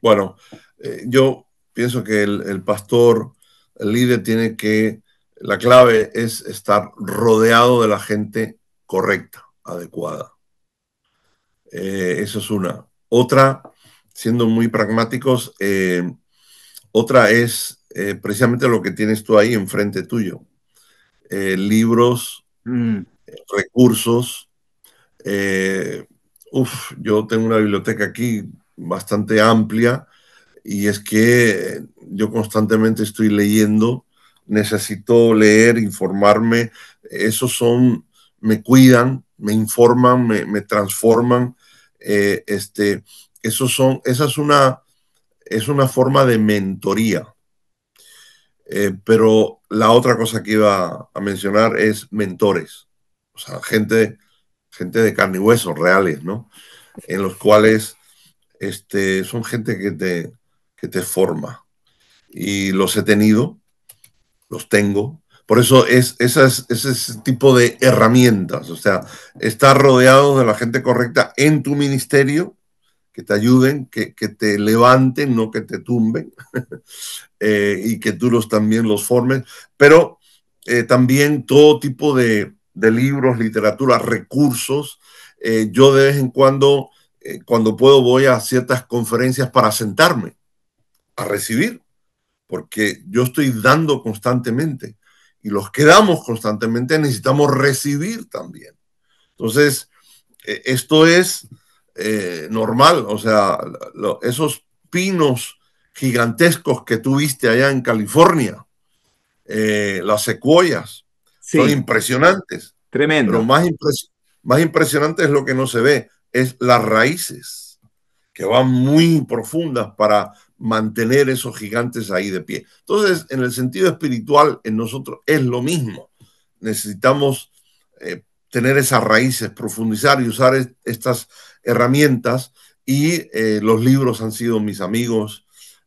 Bueno, eh, yo pienso que el, el, pastor, el líder tiene que, la clave es estar rodeado de la gente correcta, adecuada. Eh, eso es una. Otra, siendo muy pragmáticos, eh, otra es eh, precisamente lo que tienes tú ahí enfrente tuyo. libros, mm. recursos. uf, yo tengo una biblioteca aquí bastante amplia y es que yo constantemente estoy leyendo, necesito leer, informarme, esos son, me cuidan, me informan, me transforman eh, este, son, esa es una, es una forma de mentoría. Eh, pero la otra cosa que iba a mencionar es mentores, o sea, gente, gente de carne y hueso, reales, ¿no? En los cuales este, son gente que te, que te forma. Y los he tenido, los tengo, por eso es, ese tipo de herramientas, o sea, estar rodeado de la gente correcta en tu ministerio, que te ayuden, que, te levanten, no que te tumben, eh, y que tú los, también los formes, pero eh, también todo tipo de, libros, literatura, recursos. Eh, yo de vez en cuando, cuando puedo, voy a ciertas conferencias para sentarme a recibir, porque yo estoy dando constantemente y los que damos constantemente necesitamos recibir también. Entonces, eh, esto es eh, normal, o sea, esos pinos gigantescos que tuviste allá en California, eh, las secuoyas, son impresionantes. Tremendo. Lo más, más impresionante es lo que no se ve, es las raíces, que van muy profundas para mantener esos gigantes ahí de pie. Entonces, en el sentido espiritual, en nosotros es lo mismo. Necesitamos eh, tener esas raíces, profundizar y usar estas herramientas. Y eh, los libros han sido mis amigos,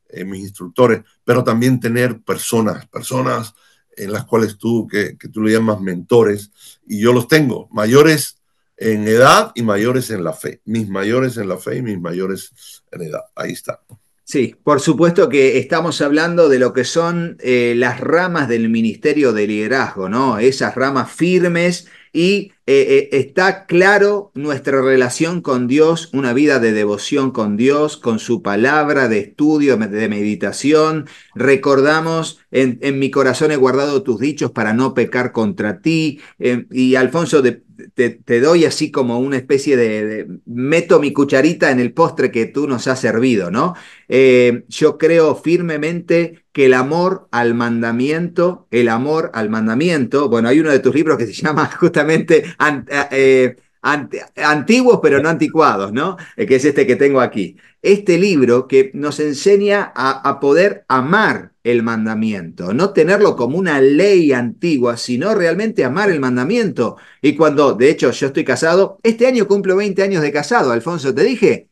eh, mis instructores, pero también tener personas, personas en las cuales tú, que, que tú le llamas mentores, y yo los tengo, mayores en edad y mayores en la fe, mis mayores en la fe y mis mayores en edad. Ahí está. Sí, por supuesto que estamos hablando de lo que son eh, las ramas del Ministerio de Liderazgo, ¿no? Esas ramas firmes y eh, eh, está claro nuestra relación con Dios, una vida de devoción con Dios, con su palabra, de estudio, de meditación. Recordamos, en, mi corazón he guardado tus dichos para no pecar contra ti. y Alfonso, de, te, doy así como una especie de, meto mi cucharita en el postre que tú nos has servido, ¿no? Eh, yo creo firmemente que el amor al mandamiento, el amor al mandamiento, bueno, hay uno de tus libros que se llama justamente... Eh, eh, antiguos pero no anticuados, ¿no? que es este que tengo aquí. Este libro que nos enseña a, a poder amar el mandamiento, no tenerlo como una ley antigua, sino realmente amar el mandamiento. Y cuando, de hecho, yo estoy casado, este año cumplo 20 años de casado, Alfonso, te dije,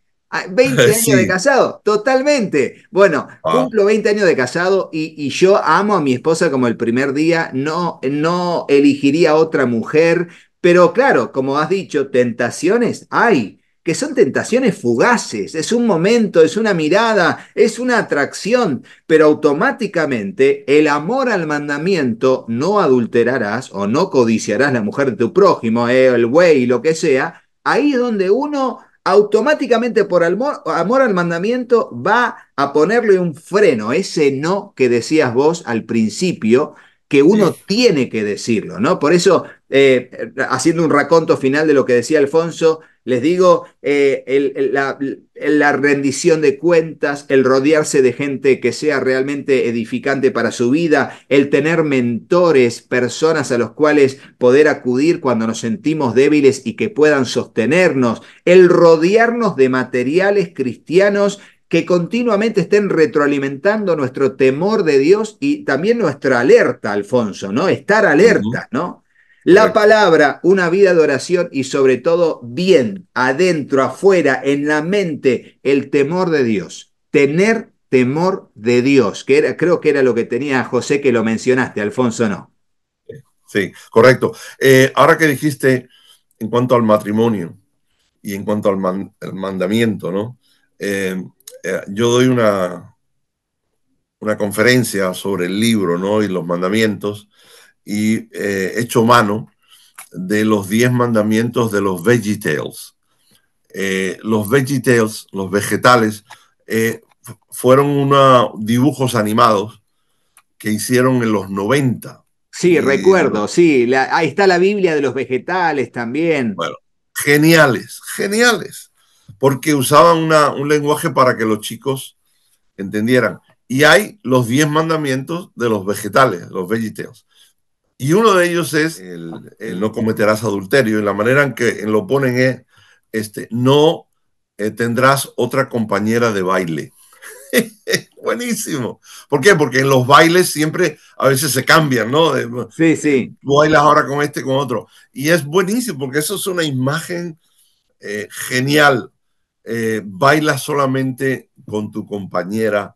20 ah, años de casado, totalmente. Bueno, ah. cumplo 20 años de casado y, y, yo amo a mi esposa como el primer día, no, no elegiría otra mujer, pero claro, como has dicho, tentaciones hay que son tentaciones fugaces, es un momento, es una mirada, es una atracción, pero automáticamente el amor al mandamiento, no adulterarás o no codiciarás la mujer de tu prójimo, eh, el güey, lo que sea, ahí es donde uno automáticamente por amor, al mandamiento va a ponerle un freno, ese no que decías vos al principio, que uno tiene que decirlo, ¿no? Por eso eh, haciendo un raconto final de lo que decía Alfonso, les digo, eh, la, la, rendición de cuentas, el rodearse de gente que sea realmente edificante para su vida, el tener mentores, personas a los cuales poder acudir cuando nos sentimos débiles y que puedan sostenernos, el rodearnos de materiales cristianos que continuamente estén retroalimentando nuestro temor de Dios y también nuestra alerta, Alfonso, ¿no? Estar alerta, ¿no? La palabra, una vida de oración y sobre todo bien, adentro, afuera, en la mente, el temor de Dios. Tener temor de Dios, que creo que era lo que tenía José que lo mencionaste, Alfonso no. Sí, correcto. Eh, ahora que dijiste en cuanto al matrimonio y en cuanto al mandamiento, ¿no? Eh, eh, yo doy una, una conferencia sobre el libro, ¿no? Y los mandamientos y eh, hecho mano de los diez mandamientos de los Veggie Tales. Eh, los Veggie Tales, los vegetales, eh, fueron unos dibujos animados que hicieron en los 90. Sí, eh, recuerdo, sí. ahí está la Biblia de los vegetales también. Bueno, geniales, geniales, porque usaban un lenguaje para que los chicos entendieran. Y hay los 10 mandamientos de los vegetales, los Tales y uno de ellos es el, no cometerás adulterio. Y la manera en que lo ponen es, este, no eh, tendrás otra compañera de baile. Buenísimo. ¿Por qué? Porque en los bailes siempre a veces se cambian, ¿no? sí, sí. Tú bailas ahora con este, con otro. Y es buenísimo porque eso es una imagen eh, genial. Eh, baila solamente con tu compañera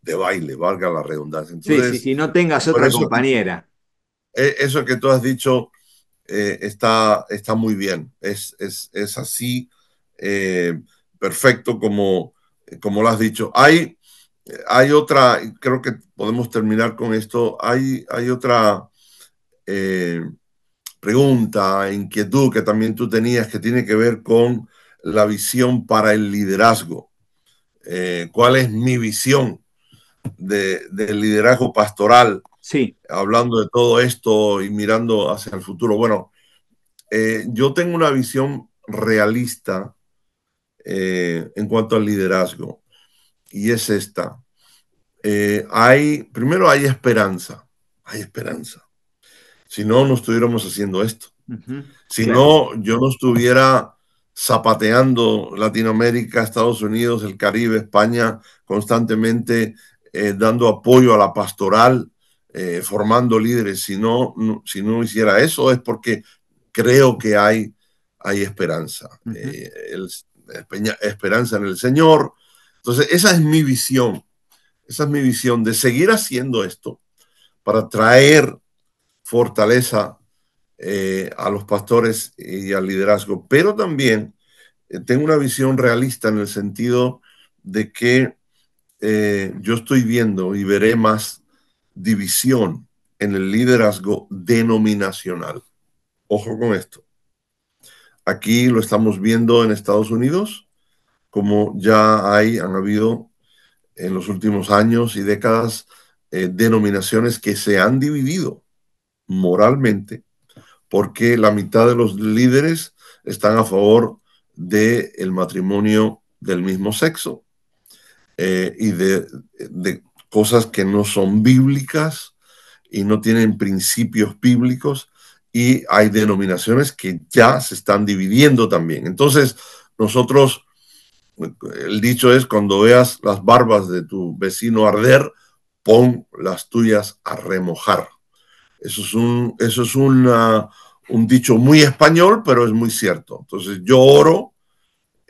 de baile, valga la redundancia. Entonces, sí, sí, no tengas otra compañera. E, eso que tú has dicho eh, está, está muy bien, es, así, eh, perfecto como, como lo has dicho. Hay, hay otra, creo que podemos terminar con esto, hay, hay otra eh, pregunta, inquietud que también tú tenías que tiene que ver con la visión para el liderazgo. ¿Cuál es mi visión de, del liderazgo pastoral, sí. hablando de todo esto y mirando hacia el futuro. Bueno, eh, yo tengo una visión realista eh, en cuanto al liderazgo y es esta. Eh, hay, primero hay esperanza, hay esperanza. Si no, no estuviéramos haciendo esto. Si no, yo no estuviera zapateando Latinoamérica, Estados Unidos, el Caribe, España, constantemente eh, dando apoyo a la pastoral, eh, formando líderes. Si no, si no hiciera eso es porque creo que hay, hay esperanza. Eh, esperanza en el Señor. Entonces, esa es mi visión. Esa es mi visión de seguir haciendo esto para traer fortaleza a los pastores y al liderazgo. Pero también tengo una visión realista en el sentido de que eh, yo estoy viendo y veré más división en el liderazgo denominacional. Ojo con esto. Aquí lo estamos viendo en Estados Unidos, como ya hay, han habido en los últimos años y décadas eh, denominaciones que se han dividido moralmente porque la mitad de los líderes están a favor del matrimonio del mismo sexo eh, y de, cosas que no son bíblicas y no tienen principios bíblicos y hay denominaciones que ya se están dividiendo también. Entonces, nosotros, el dicho es, cuando veas las barbas de tu vecino arder, pon las tuyas a remojar. Eso es un, eso es un dicho muy español, pero es muy cierto. Entonces, yo oro,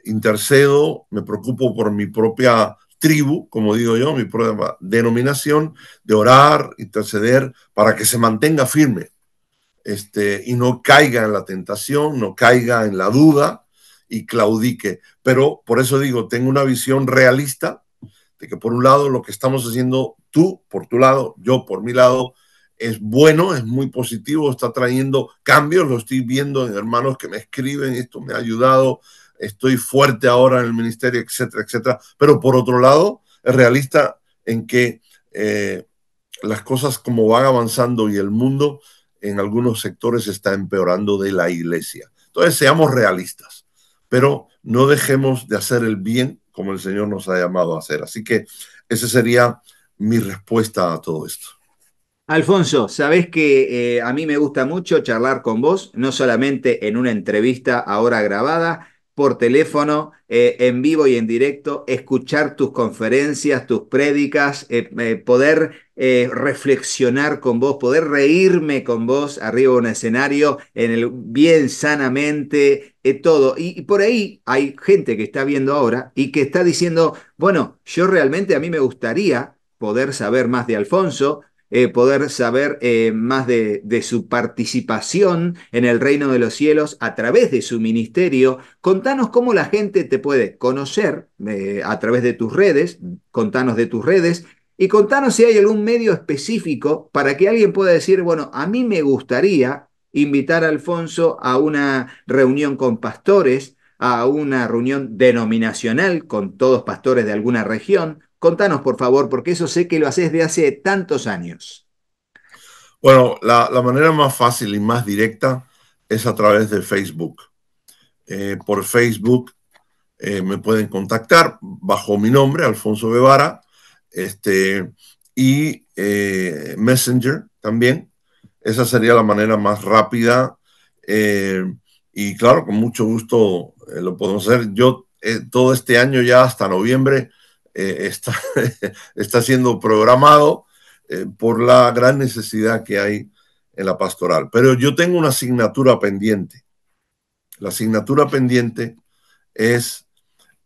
intercedo, me preocupo por mi propia tribu, como digo yo, mi propia denominación, de orar, interceder, para que se mantenga firme este, y no caiga en la tentación, no caiga en la duda y claudique. Pero por eso digo, tengo una visión realista de que por un lado lo que estamos haciendo tú por tu lado, yo por mi lado, es bueno, es muy positivo, está trayendo cambios, lo estoy viendo en hermanos que me escriben, esto me ha ayudado, estoy fuerte ahora en el ministerio, etcétera, etcétera. Pero por otro lado, es realista en que eh, las cosas como van avanzando y el mundo en algunos sectores está empeorando de la iglesia. Entonces, seamos realistas, pero no dejemos de hacer el bien como el Señor nos ha llamado a hacer. Así que esa sería mi respuesta a todo esto. Alfonso, sabes que eh, a mí me gusta mucho charlar con vos, no solamente en una entrevista ahora grabada, por teléfono, eh, en vivo y en directo, escuchar tus conferencias, tus prédicas, eh, eh, poder reflexionar con vos, poder reírme con vos arriba de un escenario, en el, bien sanamente, todo. y, por ahí hay gente que está viendo ahora y que está diciendo, bueno, yo realmente a mí me gustaría poder saber más de Alfonso, eh, poder saber eh, más de, su participación en el reino de los cielos a través de su ministerio. Contanos cómo la gente te puede conocer eh, a través de tus redes, contanos de tus redes. Y contanos si hay algún medio específico para que alguien pueda decir, bueno, a mí me gustaría invitar a Alfonso a una reunión con pastores, a una reunión denominacional con todos pastores de alguna región, Contanos, por favor, porque eso sé que lo haces de hace tantos años. Bueno, la, manera más fácil y más directa es a través de Facebook. Eh, por Facebook eh, me pueden contactar bajo mi nombre, Alfonso Guevara, este, y eh, Messenger también. Esa sería la manera más rápida. y claro, con mucho gusto lo podemos hacer. Yo todo este año ya hasta noviembre eh, está, está, siendo programado eh, por la gran necesidad que hay en la pastoral. Pero yo tengo una asignatura pendiente. La asignatura pendiente es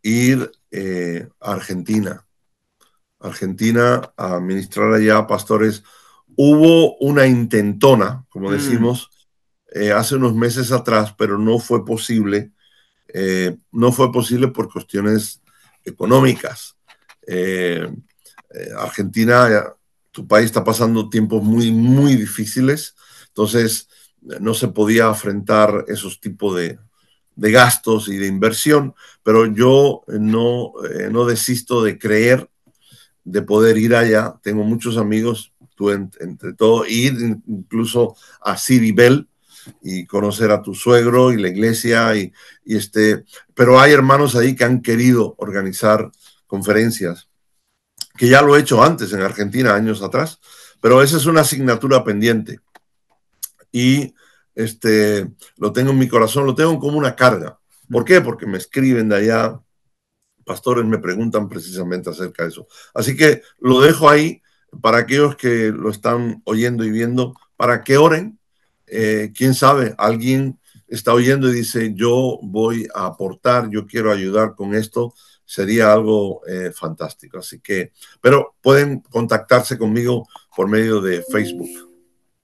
ir eh, a Argentina. Argentina a administrar allá pastores. Hubo una intentona, como mm. decimos, hace unos meses atrás, pero no fue posible. no fue posible por cuestiones económicas. Eh, eh, Argentina, tu país está pasando tiempos muy, muy difíciles, entonces no se podía afrontar esos tipos de, de gastos y de inversión, pero yo eh, no, no desisto de creer, de poder ir allá. Tengo muchos amigos, tú entre todo, ir incluso a Siribel y conocer a tu suegro y la iglesia, y, y, este, pero hay hermanos ahí que han querido organizar conferencias, que ya lo he hecho antes en Argentina, años atrás, pero esa es una asignatura pendiente. Y este, lo tengo en mi corazón, lo tengo como una carga. ¿Por qué? Porque me escriben de allá, pastores me preguntan precisamente acerca de eso. Así que lo dejo ahí para aquellos que lo están oyendo y viendo, para que oren. Eh, quién sabe, alguien está oyendo y dice, yo voy a aportar, yo quiero ayudar con esto sería algo eh, fantástico. Así que, pero pueden contactarse conmigo por medio de Facebook.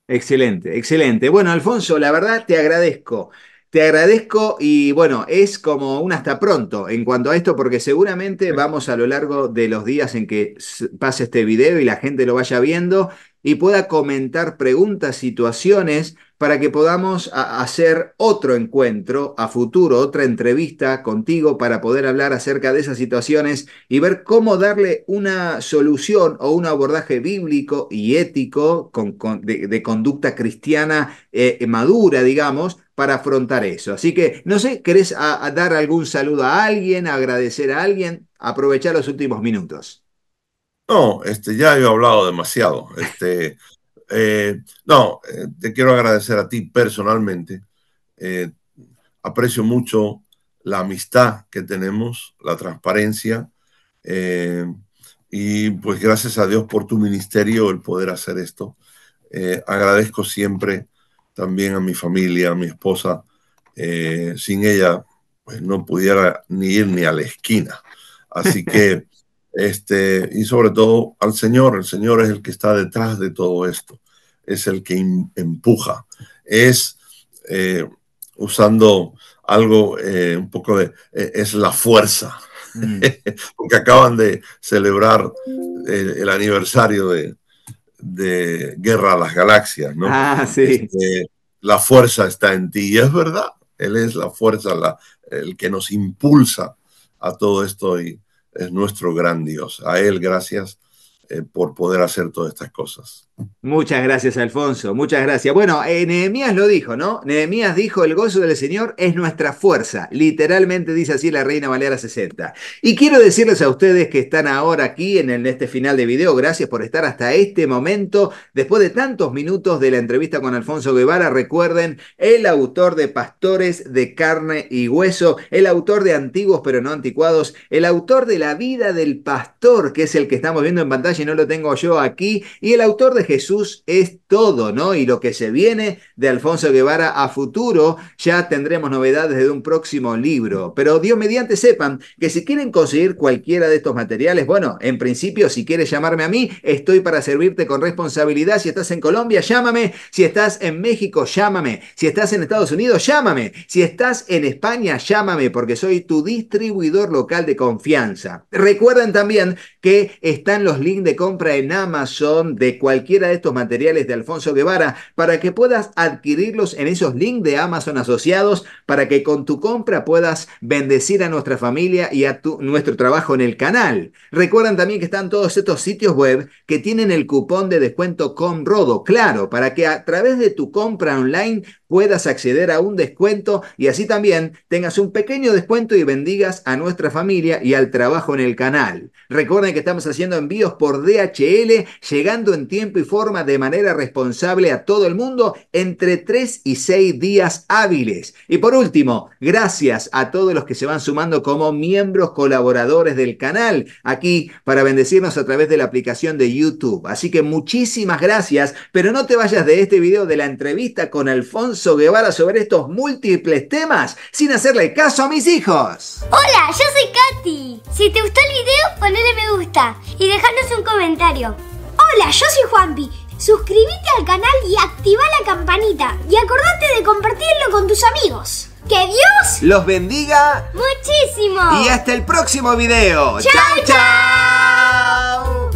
Excelente, excelente. Bueno, Alfonso, la verdad te agradezco. Te agradezco y bueno, es como un hasta pronto en cuanto a esto, porque seguramente vamos a lo largo de los días en que pase este video y la gente lo vaya viendo y pueda comentar preguntas, situaciones para que podamos hacer otro encuentro a futuro, otra entrevista contigo para poder hablar acerca de esas situaciones y ver cómo darle una solución o un abordaje bíblico y ético de, conducta cristiana eh, madura, digamos, para afrontar eso. Así que, no sé, ¿querés dar algún saludo a alguien, agradecer a alguien? Aprovechar los últimos minutos. No, este, ya he hablado demasiado. Este, eh, no, eh, te quiero agradecer a ti personalmente. Eh, aprecio mucho la amistad que tenemos, la transparencia. y pues gracias a Dios por tu ministerio el poder hacer esto. agradezco siempre también a mi familia, a mi esposa. sin ella pues no pudiera ni ir ni a la esquina. Así que este, y sobre todo al Señor. El Señor es el que está detrás de todo esto, es el que empuja, es, eh, usando algo eh, un poco de, eh, es la fuerza, mm. porque acaban de celebrar el, aniversario de, Guerra a las Galaxias, ¿no? Ah, este, la fuerza está en ti, y es verdad, Él es la fuerza, la, el que nos impulsa a todo esto y es nuestro gran Dios. A Él gracias eh, por poder hacer todas estas cosas. Muchas gracias, Alfonso. Muchas gracias. Bueno, eh, Nehemías lo dijo, ¿no? Nehemías dijo, el gozo del Señor es nuestra fuerza. Literalmente dice así la Reina Valera 60. Y quiero decirles a ustedes que están ahora aquí en, en este final de video, gracias por estar hasta este momento. Después de tantos minutos de la entrevista con Alfonso Guevara, recuerden, el autor de Pastores de carne y hueso, el autor de Antiguos pero no anticuados, el autor de La vida del pastor, que es el que estamos viendo en pantalla y no lo tengo yo aquí, y el autor de Jesús es todo, ¿no? Y lo que se viene de Alfonso Guevara a futuro, ya tendremos novedades de un próximo libro. Pero Dios mediante sepan que si quieren conseguir cualquiera de estos materiales, bueno, en principio, si quieres llamarme a mí, estoy para servirte con responsabilidad. Si estás en Colombia, llámame. Si estás en México, llámame. Si estás en Estados Unidos, llámame. Si estás en España, llámame, porque soy tu distribuidor local de confianza. Recuerden también que están los links de compra en Amazon de cualquier a estos materiales de Alfonso Guevara para que puedas adquirirlos en esos links de Amazon asociados para que con tu compra puedas bendecir a nuestra familia y a tu, nuestro trabajo en el canal. Recuerden también que están todos estos sitios web que tienen el cupón de descuento con rodo, claro, para que a través de tu compra online puedas acceder a un descuento y así también tengas un pequeño descuento y bendigas a nuestra familia y al trabajo en el canal. Recuerden que estamos haciendo envíos por DHL, llegando en tiempo y forma de manera responsable a todo el mundo entre 3 y 6 días hábiles. Y por último, gracias a todos los que se van sumando como miembros colaboradores del canal aquí para bendecirnos a través de la aplicación de YouTube. Así que muchísimas gracias, pero no te vayas de este video de la entrevista con Alfonso llevar a sobre estos múltiples temas sin hacerle caso a mis hijos. Hola, yo soy Katy. Si te gustó el video, ponle me gusta y dejanos un comentario. Hola, yo soy Juanpi. Suscríbete al canal y activa la campanita. Y acordate de compartirlo con tus amigos. Que Dios los bendiga muchísimo. Y hasta el próximo video. Chao, chao.